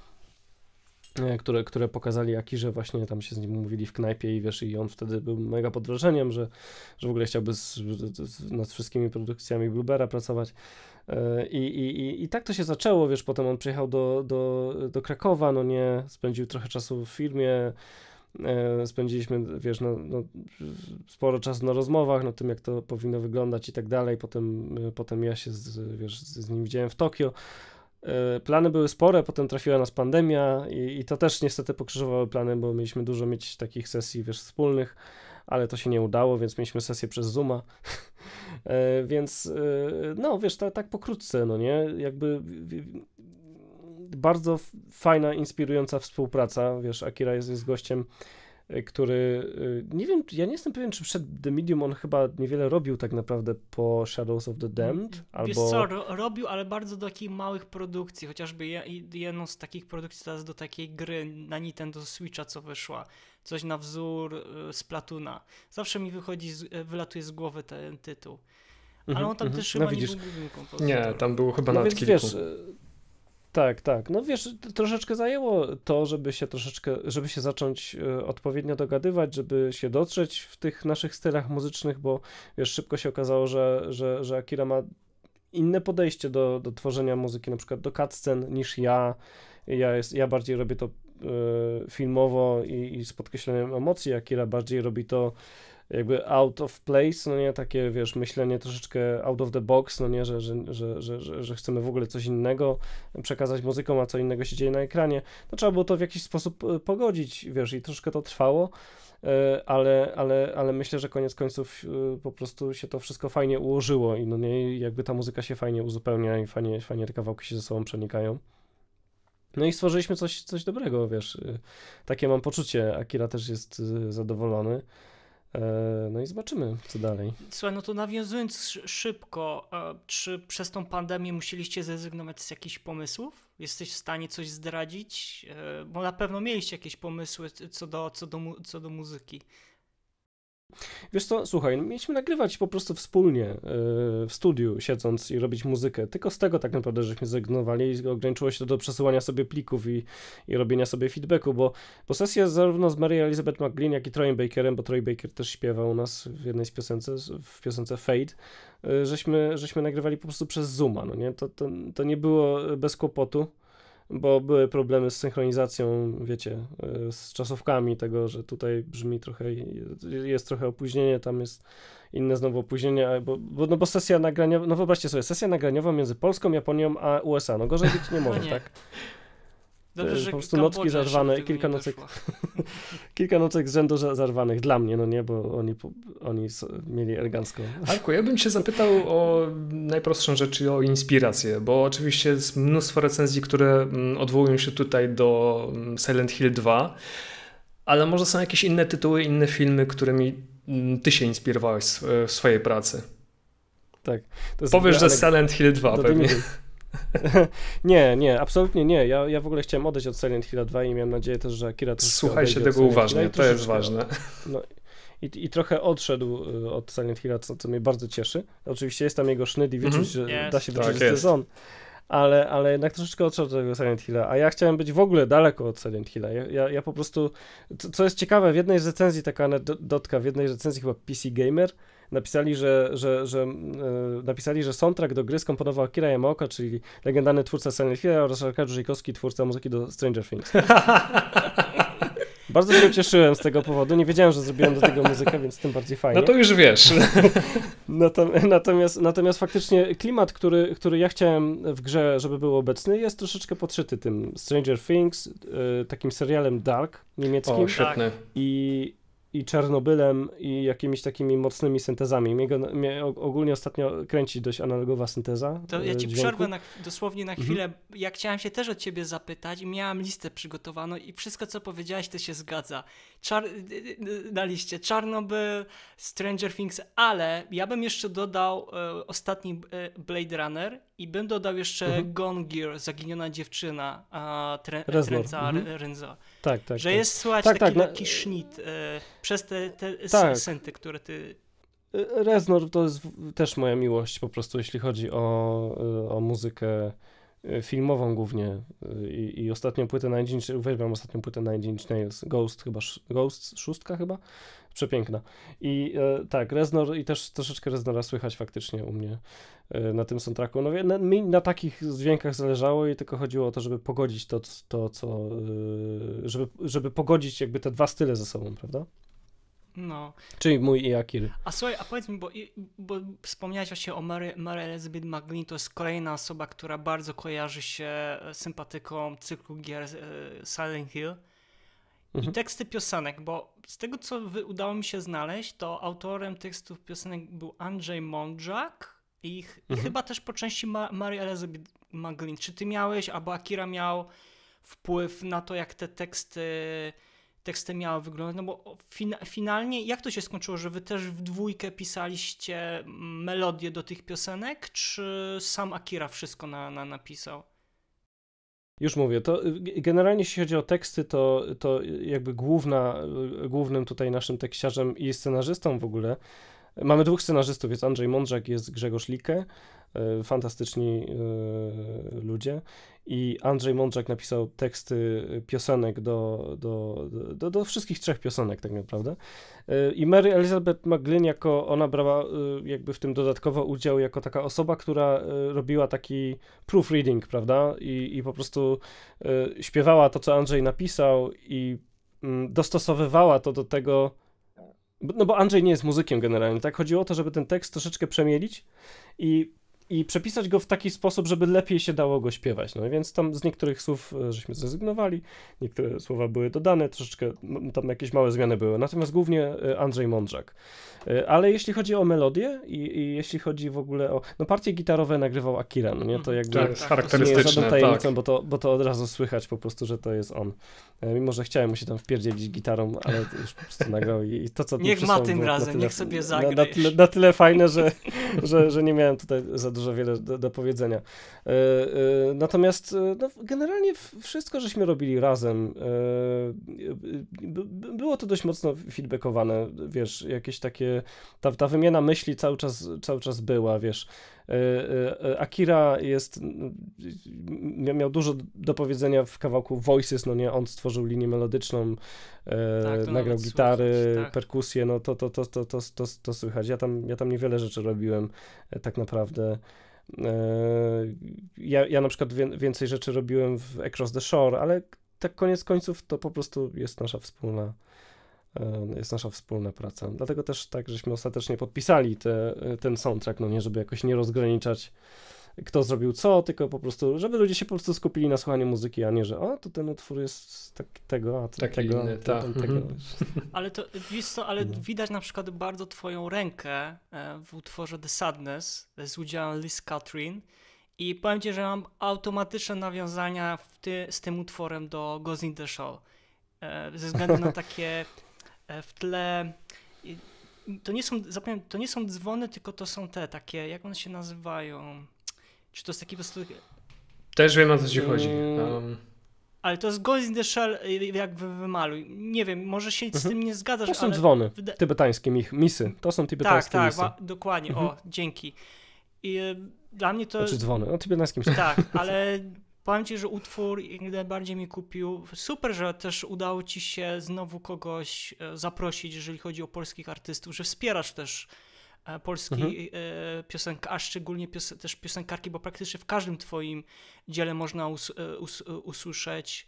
e, które, które pokazali Akirze, właśnie tam się z nim mówili w knajpie i wiesz, i on wtedy był mega pod wrażeniem, że, że w ogóle chciałby z, z, nad wszystkimi produkcjami Bluebera pracować. E, I, i, i, I tak to się zaczęło, wiesz, potem on przyjechał do, do, do Krakowa, no nie, spędził trochę czasu w firmie, E, spędziliśmy, wiesz, no, no, sporo czasu na rozmowach, na tym, jak to powinno wyglądać i tak dalej. Potem, e, potem ja się z, wiesz, z nim widziałem w Tokio. E, plany były spore, potem trafiła nas pandemia i, i to też niestety pokrzyżowały plany, bo mieliśmy dużo mieć takich sesji, wiesz, wspólnych, ale to się nie udało, więc mieliśmy sesję przez Zooma. więc, no, wiesz, tak tak pokrótce, no nie? Jakby bardzo fajna, inspirująca współpraca. Wiesz, Akira jest, jest gościem, e, który e, nie wiem, ja nie jestem pewien, czy przed The Medium on chyba niewiele robił tak naprawdę po Shadows of the Damned. Albo... Wiesz co, ro robił, ale bardzo do takich małych produkcji, chociażby jedną z takich produkcji teraz do takiej gry na Nintendo Switcha, co wyszła. Coś na wzór z e, Platuna. Zawsze mi wychodzi, wylatuje z głowy ten tytuł. Ale mhm, on tam mm -hmm. też no chyba no, nie był głównym kompozytorem. Nie, tam był chyba no, nawet kilku. Wiesz, tak, tak. No wiesz, troszeczkę zajęło to, żeby się troszeczkę, żeby się zacząć e, odpowiednio dogadywać, żeby się dotrzeć w tych naszych stylach muzycznych, bo wiesz, szybko się okazało, że, że, że Akira ma inne podejście do, do tworzenia muzyki, na przykład do cutscen niż ja. Ja, jest, ja bardziej robię to e, filmowo i, i z podkreśleniem emocji, Akira bardziej robi to jakby out of place, no nie, takie, wiesz, myślenie troszeczkę out of the box, no nie, że, że, że, że, że chcemy w ogóle coś innego przekazać muzyką, a co innego się dzieje na ekranie, no trzeba było to w jakiś sposób y, pogodzić, wiesz, i troszkę to trwało, y, ale, ale, ale myślę, że koniec końców y, po prostu się to wszystko fajnie ułożyło i no nie, jakby ta muzyka się fajnie uzupełnia i fajnie, fajnie te kawałki się ze sobą przenikają. No i stworzyliśmy coś, coś dobrego, wiesz, takie mam poczucie, Akira też jest zadowolony. E, no i zobaczymy, co dalej. Słuchaj, no to nawiązując szybko, e, czy przez tą pandemię musieliście zrezygnować z jakichś pomysłów? Jesteś w stanie coś zdradzić? E, bo na pewno mieliście jakieś pomysły co do, co do, co do muzyki. Wiesz co, słuchaj, mieliśmy nagrywać po prostu wspólnie e, w studiu, siedząc i robić muzykę. Tylko z tego tak naprawdę żeśmy zrezygnowali i ograniczyło się to do przesyłania sobie plików i, i robienia sobie feedbacku, bo, bo sesja zarówno z Mary Elizabeth McGlynn, jak i Troyem Bakerem, bo Troy Baker też śpiewa u nas w jednej z piosence, w piosence Fade, e, żeśmy, żeśmy nagrywali po prostu przez Zooma, no nie? To, to, to nie było e, bez kłopotu bo były problemy z synchronizacją, wiecie, e, z czasówkami tego, że tutaj brzmi trochę, jest trochę opóźnienie, tam jest inne znowu opóźnienie, bo, bo, no bo sesja nagrania, no wyobraźcie sobie, sesja nagraniowa między Polską, Japonią a USA, no gorzej być nie może, nie. tak? Dobrze, no po prostu nocki zarwane, kilka nocek, kilka nocek z rzędu zarwanych dla mnie, no nie, bo oni, oni mieli elegancką. Arku, ja bym cię zapytał o najprostszą rzecz i o inspirację, bo oczywiście jest mnóstwo recenzji, które mm, odwołują się tutaj do mm, Silent Hill 2, ale może są jakieś inne tytuły, inne filmy, którymi mm, ty się inspirowałeś w swojej pracy. Tak. Powiesz, że Silent Hill 2 pewnie. nie, nie, absolutnie nie. Ja, ja w ogóle chciałem odejść od Silent Hill 2 i miałem nadzieję też, że Akira też Słuchaj się tego uważnie, no to jest ważne. No. no, i, I trochę odszedł y, od Silent Hilla, co, co mnie bardzo cieszy. Oczywiście jest tam jego sznyd i wieczór, mm-hmm. że yes. da się wyczuć, tak, ale, ale jednak troszeczkę odszedł od tego Silent Hilla, a ja chciałem być w ogóle daleko od Silent Hilla. Ja, ja, ja po prostu, co, co jest ciekawe, w jednej recenzji, taka anegdotka, w jednej recenzji chyba PC Gamer, napisali, że, że, że, mm, e, napisali, że soundtrack do gry skomponował Akira Yamaoka, czyli legendarny twórca Silent Hill oraz Arkadiusz Żejkowski, twórca muzyki do Stranger Things. Bardzo się cieszyłem z tego powodu. Nie wiedziałem, że zrobiłem do tego muzykę, więc tym bardziej fajnie. No to już wiesz. natomiast, natomiast faktycznie klimat, który, który ja chciałem w grze, żeby był obecny, jest troszeczkę podszyty tym Stranger Things, e, takim serialem Dark niemieckim. O, świetny. I i Czarnobylem i jakimiś takimi mocnymi syntezami. Mnie, go, mnie ogólnie ostatnio kręci dość analogowa synteza. To ja e, ci dźwięku. przerwę na, dosłownie na mhm. chwilę. Mhm. Ja chciałem się też o ciebie zapytać i miałam listę przygotowaną i wszystko, co powiedziałaś, to się zgadza. Czar y, y, y, na liście Czarnobyl, Stranger Things, ale ja bym jeszcze dodał e, ostatni e, Blade Runner i bym dodał jeszcze mhm. Gone Gear, Zaginiona Dziewczyna a, tre, Reznor. Mhm. Tak, tak. Że tak. jest, słuchaj, tak, tak, taki tak, no- taki e, przez te, te tak. synty, które ty... Y, Reznor to jest też moja miłość po prostu, jeśli chodzi o, y, o muzykę y, filmową głównie i, i ostatnią płytę Nine Inch, uwielbiam ostatnią płytę Nine Ghost chyba, Ghost szóstka chyba, przepiękna. I e, tak, Reznor i też troszeczkę Reznora słychać faktycznie u mnie e, na tym soundtracku. No na, mi na takich dźwiękach zależało i tylko chodziło o to, żeby pogodzić to, to co, e, żeby, żeby pogodzić jakby te dwa style ze sobą, prawda? No. Czyli mój i Akira A słuchaj, a powiedz mi, bo, bo wspomniałeś właśnie o Mary, Mary Elizabeth McGlynn, to jest kolejna osoba, która bardzo kojarzy się e, sympatyką cyklu gier e, Silent Hill. I mhm. teksty piosenek, bo z tego, co udało mi się znaleźć, to autorem tekstów piosenek był Andrzej Mądrzak i, mhm. i chyba też po części Ma Mary Elizabeth Maglin Czy ty miałeś, albo Akira miał wpływ na to, jak te teksty teksty miały wyglądać, no bo finalnie jak to się skończyło, że wy też w dwójkę pisaliście melodię do tych piosenek, czy sam Akira wszystko na, na napisał? Już mówię, to y, generalnie jeśli chodzi o teksty, to, to jakby główna, y, głównym tutaj naszym tekściarzem i scenarzystą w ogóle Mamy dwóch scenarzystów, jest Andrzej Mądrzak, jest Grzegorz Likę, e, fantastyczni e, ludzie. I Andrzej Mądrzak napisał teksty piosenek do, do, do, do wszystkich trzech piosenek tak naprawdę. E, I Mary Elizabeth McGlynn, jako ona brała jakby w tym dodatkowo udział jako taka osoba, która robiła taki proofreading, prawda? I, i po prostu śpiewała to, co Andrzej napisał i mm, dostosowywała to do tego, no bo Andrzej nie jest muzykiem generalnie, tak? Chodziło o to, żeby ten tekst troszeczkę przemielić i i przepisać go w taki sposób, żeby lepiej się dało go śpiewać. No więc tam z niektórych słów e, żeśmy zrezygnowali, niektóre słowa były dodane, troszeczkę tam jakieś małe zmiany były, natomiast głównie e, Andrzej Mądrzak. E, ale jeśli chodzi o melodię i, i jeśli chodzi w ogóle o... No partie gitarowe nagrywał Akira, no nie? To mhm. jakby tak, tak. charakterystyczne, nie jest żadną tak. tajemnicą, tak. bo, to, bo to od razu słychać po prostu, że to jest on. Mimo, że chciałem mu się tam wpierdzielić gitarą, ale już po prostu nagrał i to, co... Niech ma tym razem, tyle, niech sobie zagra. Na, na, na, tyle fajne, że, że, że nie miałem tutaj za dużo wiele do, do powiedzenia. E, e, natomiast e, no, generalnie wszystko, żeśmy robili razem, było to dość mocno feedbackowane, wiesz, jakieś takie, ta, ta wymiana myśli cały czas, cały czas była, wiesz, E, e, e, Akira jest, miał dużo do powiedzenia w kawałku Voices, no nie, on stworzył linię melodyczną, tak, nagrał gitary, słychać, tak. perkusję, no to, to, to, to, to, to, to słychać. Ja tam, ja tam niewiele rzeczy robiłem tak naprawdę. Ja, ja na przykład więcej rzeczy robiłem w Across the Shore, ale tak koniec końców to po prostu jest nasza wspólna jest nasza wspólna praca. Dlatego też tak, żeśmy ostatecznie podpisali te, e, ten soundtrack, no nie, żeby jakoś nie rozgraniczać kto zrobił co, tylko po prostu, żeby ludzie się po prostu skupili na słuchaniu muzyki, a nie, że o, to ten utwór jest tak, tego, a ten, tego, inny, ten, ten, tak. tego. Mhm. Ale to, wiesz co, ale no. widać na przykład bardzo twoją rękę e, w utworze The Sadness z udziałem Liz Catherine i powiem ci, że mam automatyczne nawiązania ty, z tym utworem do Goes in the Show e, ze względu na takie E, w tle. To nie są, zapomniałem, to nie są dzwony, tylko to są te takie, jak one się nazywają? Czy to jest taki po prostu... Też wiem o co ci chodzi. Mm. Um... Ale to jest Ghost in the Shell y, y, jak wymaluj. Nie wiem, może się z mhm. tym nie zgadzasz, To są ale... dzwony tybetańskie, misy. To są tybetańskie tak, tak misy. Tak, tak, dokładnie. O, mhm. dzięki. I y, dla mnie to... Znaczy dzwony, no tybetańskim misy. Tak, ale Powiem Ci, że utwór nigdy najbardziej mi kupił. Super, że też udało Ci się znowu kogoś e, zaprosić, jeżeli chodzi o polskich artystów, że wspierasz też e, polski mhm. E, a szczególnie pios też piosenkarki, bo praktycznie w każdym Twoim dziele można us us usłyszeć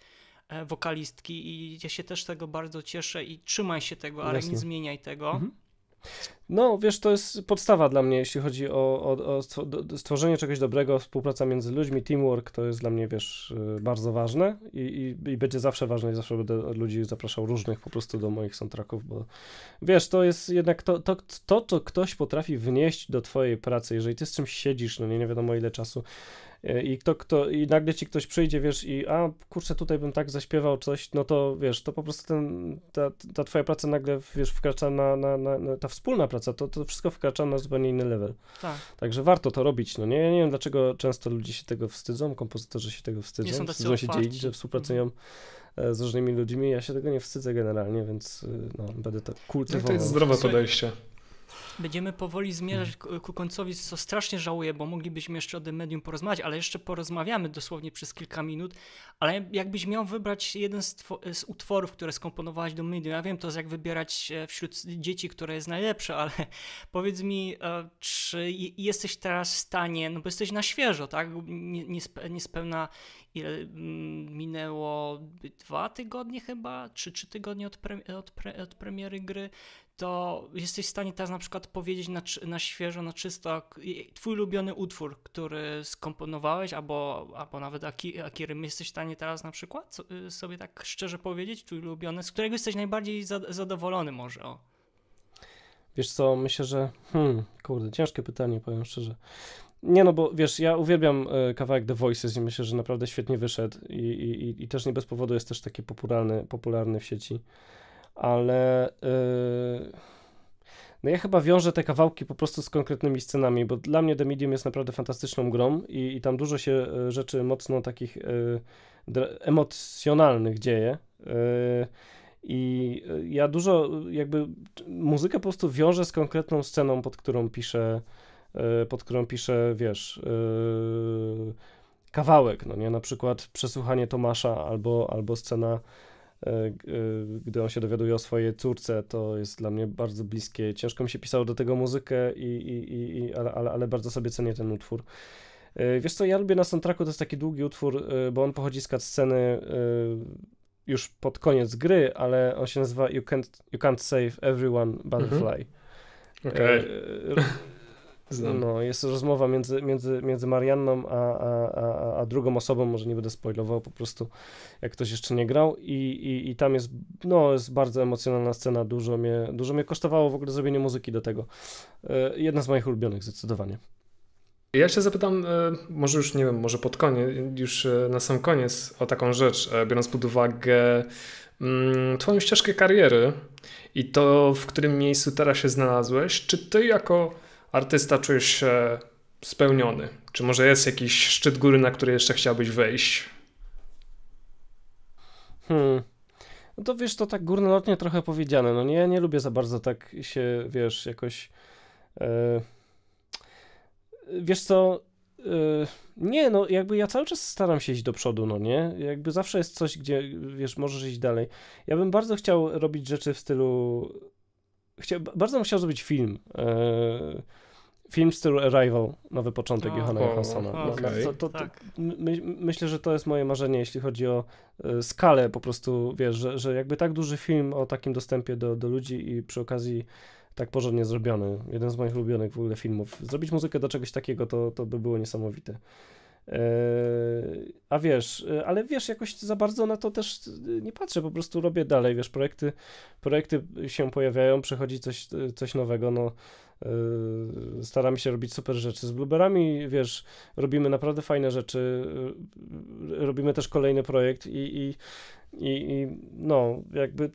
wokalistki i ja się też tego bardzo cieszę i trzymaj się tego, ale Jasne. nie zmieniaj tego. Mhm. No, wiesz, to jest podstawa dla mnie, jeśli chodzi o, o, o, stworzenie czegoś dobrego, współpraca między ludźmi, teamwork to jest dla mnie, wiesz, y, bardzo ważne i, i, i będzie zawsze ważne i zawsze będę ludzi zapraszał różnych po prostu do moich soundtracków, bo wiesz, to jest jednak to, to, to, co ktoś potrafi wnieść do twojej pracy, jeżeli ty z czymś siedzisz, no nie, nie wiadomo ile czasu, E, i, kto, kto, i nagle ci ktoś przyjdzie, wiesz, i a kurczę, tutaj bym tak zaśpiewał coś, no to wiesz, to po prostu ten, ta, ta twoja praca nagle, wiesz, wkracza na, na, na, na ta wspólna praca, to, to wszystko wkracza na zupełnie inny level. Tak. Także warto to robić, no nie? Ja nie wiem, dlaczego często ludzie się tego wstydzą, kompozytorzy się tego wstydzą, nie są wstydzą się dzielić, że współpracują mhm. e, z różnymi ludźmi, ja się tego nie wstydzę generalnie, więc e, no, będę tak kultywował. No to jest zdrowe podejście. Będziemy powoli zmierzać mhm. ku końcowi, co strasznie żałuję, bo moglibyśmy jeszcze o tym medium porozmawiać, ale jeszcze porozmawiamy dosłownie przez kilka minut. Ale jakbyś miał wybrać jeden z, z utworów, które skomponowałaś do medium, ja wiem to, jest jak wybierać e, wśród dzieci, które jest najlepsze, ale powiedz mi, e, czy jesteś teraz w stanie, no bo jesteś na świeżo, tak? niespełna ile mm, minęło dwa tygodnie chyba, czy trzy tygodnie od, pre, od, pre, od premiery gry to jesteś w stanie teraz na przykład powiedzieć na, na świeżo, na czysto, twój ulubiony utwór, który skomponowałeś, albo, albo nawet aki, Akirym, jesteś w stanie teraz na przykład y, sobie tak szczerze powiedzieć, twój ulubiony, z którego jesteś najbardziej zadowolony może, o. Wiesz co, myślę, że, hmm, kurde, ciężkie pytanie, powiem szczerze. Nie no, bo wiesz, ja uwielbiam e, kawałek The Voices i myślę, że naprawdę świetnie wyszedł i, i, i też nie bez powodu jest też taki popularny, popularny w sieci ale yy, no ja chyba wiążę te kawałki po prostu z konkretnymi scenami, bo dla mnie The Medium jest naprawdę fantastyczną grą i, i tam dużo się y, rzeczy mocno takich yy, emocjonalnych dzieje. Yy, i y, ja dużo, jakby muzykę po prostu wiążę z konkretną sceną, pod którą piszę, y, pod którą piszę, wiesz, kawałek, no nie, na przykład przesłuchanie Tomasza albo, albo scena E, e, gdy on się dowiaduje o swojej córce, to jest dla mnie bardzo bliskie. Ciężko mi się pisało do tego muzykę, i, i, i, ale, ale, ale bardzo sobie cenię ten utwór. E, wiesz co, ja lubię na soundtracku, to jest taki długi utwór, bo on pochodzi z sceny już pod koniec gry, ale on się nazywa You Can't, you can't Save Everyone Butterfly. Mhm. Okay. Znam. No, jest rozmowa między, między, między Marianną a, a, a, drugą osobą, może nie będę spoilował, po prostu jak ktoś jeszcze nie grał i, i, i tam jest, no, jest bardzo emocjonalna scena, dużo mnie, dużo mnie kosztowało w ogóle zrobienie muzyki do tego. E, jedna z moich ulubionych zdecydowanie. Ja się zapytam, e, może już nie wiem, może pod koniec, już e, na sam koniec o taką rzecz, biorąc pod uwagę mm, Twoją ścieżkę kariery i to, w którym miejscu teraz się znalazłeś, czy Ty jako artysta czujesz się spełniony? Czy może jest jakiś szczyt góry, na który jeszcze chciałbyś wejść? Hmm. No to wiesz, to tak górnolotnie trochę powiedziane. No nie, nie lubię za bardzo tak się, wiesz, jakoś. Yy... Wiesz co? E, nie, no jakby ja cały czas staram się iść do przodu, no nie? Jakby zawsze jest coś, gdzie, wiesz, możesz iść dalej. Ja bym bardzo chciał robić rzeczy w stylu Chcia, bardzo bym chciał zrobić film. E, film *Still stylu Arrival, nowy początek oh, Johanna Johanssona. No, to, to, to, tak. my, myślę, że to jest moje marzenie, jeśli chodzi o e, skalę po prostu, wiesz, że, że jakby tak duży film o takim dostępie do, do ludzi i przy okazji tak porządnie zrobiony. Jeden z moich ulubionych w ogóle filmów. Zrobić muzykę do czegoś takiego to, to by było niesamowite. E, a wiesz, e, ale wiesz, jakoś za bardzo na to też e, nie patrzę, po prostu robię dalej, wiesz, projekty, projekty się pojawiają, przychodzi coś, coś nowego, no Yy, staramy się robić super rzeczy. Z Blueberami, wiesz, robimy naprawdę fajne rzeczy, yy, yy, robimy też kolejny projekt i, i i, I, no, jakby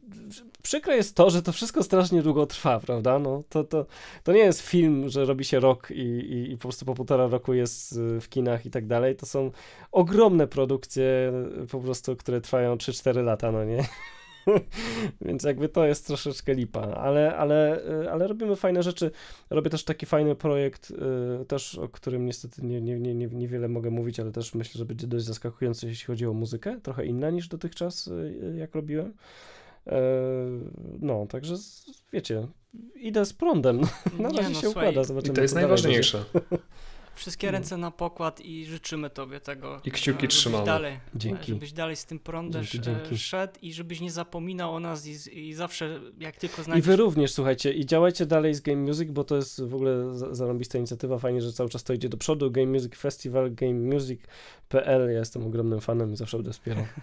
przykre jest to, że to wszystko strasznie długo trwa, prawda? No, to, to, to nie jest film, że robi się rok i, i, i po prostu po półtora roku jest w kinach i tak dalej. To są ogromne produkcje, po prostu, które trwają 3-4 lata, no nie? Więc jakby to jest troszeczkę lipa, ale, ale, y, ale robimy fajne rzeczy. Robię też taki fajny projekt, y, też o którym niestety nie, nie, nie, niewiele mogę mówić, ale też myślę, że będzie dość zaskakujący, jeśli chodzi o muzykę. Trochę inna niż dotychczas, y, jak robiłem. No, także wiecie, idę z prądem. Na razie no, się słuchaj, układa, zobaczymy. I to jest najważniejsze. Wszystkie mm. ręce na pokład i życzymy Tobie tego. I kciuki e, trzymamy. Dalej, dzięki. E, żebyś dalej z tym prądem dzięki, e, dzięki. szedł i żebyś nie zapominał o nas i, i zawsze jak tylko znajdziesz... I Wy również, słuchajcie, i działajcie dalej z Game Music, bo to jest w ogóle zarąbista inicjatywa, fajnie, że cały czas to idzie do przodu. Game Music Festival, gamemusic.pl, ja jestem ogromnym fanem i zawsze będę wspierał.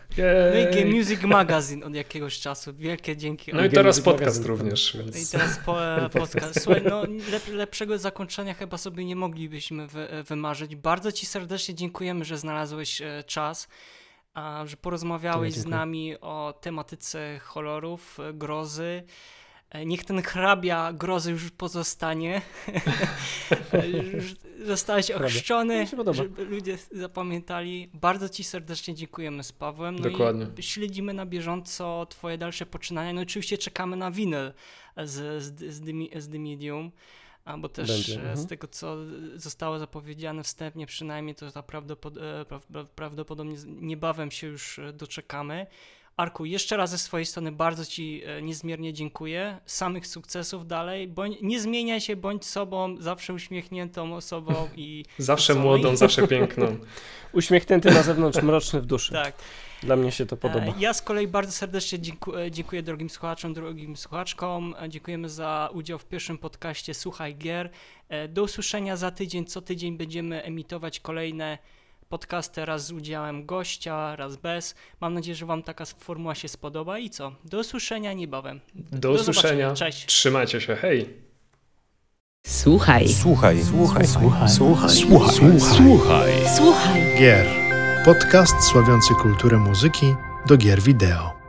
No i Game Music Magazine od jakiegoś czasu, wielkie dzięki. No i teraz podcast tak. również. No więc... i teraz po, podcast. Słuchaj, no lep, lepszego zakończenia chyba sobie nie moglibyśmy wy wymarzyć. Bardzo Ci serdecznie dziękujemy, że znalazłeś e, czas, że porozmawiałeś z nami o tematyce horrorów, e, grozy. E, niech ten hrabia grozy już pozostanie. zostałeś ochrzczony, żeby ludzie zapamiętali. Bardzo Ci serdecznie dziękujemy z Pawłem. No Dokładnie. I śledzimy na bieżąco Twoje dalsze poczynania. No oczywiście czekamy na winyl z, z, z, z The Medium. Albo też Będzie. E, mhm. z tego, co zostało zapowiedziane wstępnie, przynajmniej to prawdopod e, prawdopodobnie niebawem się już e, doczekamy. Arku, jeszcze raz ze swojej strony bardzo Ci e, niezmiernie dziękuję. Samych sukcesów dalej. Bądź, nie zmieniaj się, bądź sobą, zawsze uśmiechniętą osobą i. zawsze osobą młodą, i... zawsze piękną. Uśmiechnięty na zewnątrz, mroczny w duszy. Tak. Dla mnie się to e, podoba. Ja z kolei bardzo serdecznie dziękuję, e, dziękuję drogim słuchaczom, drogim słuchaczkom. Dziękujemy za udział w pierwszym podcaście Słuchaj Gier. Do usłyszenia za tydzień. Co tydzień będziemy emitować kolejne podcasty raz z udziałem gościa, raz bez. Mam nadzieję, że Wam taka formuła się spodoba i co? Do usłyszenia niebawem. Do, do usłyszenia. Cześć. Trzymajcie się. Hej. Słuchaj. Słuchaj. Słuchaj. Słuchaj. Słuchaj. Słuchaj. Słuchaj. Słuchaj. Gier. Podcast sławiący kulturę muzyki do gier wideo.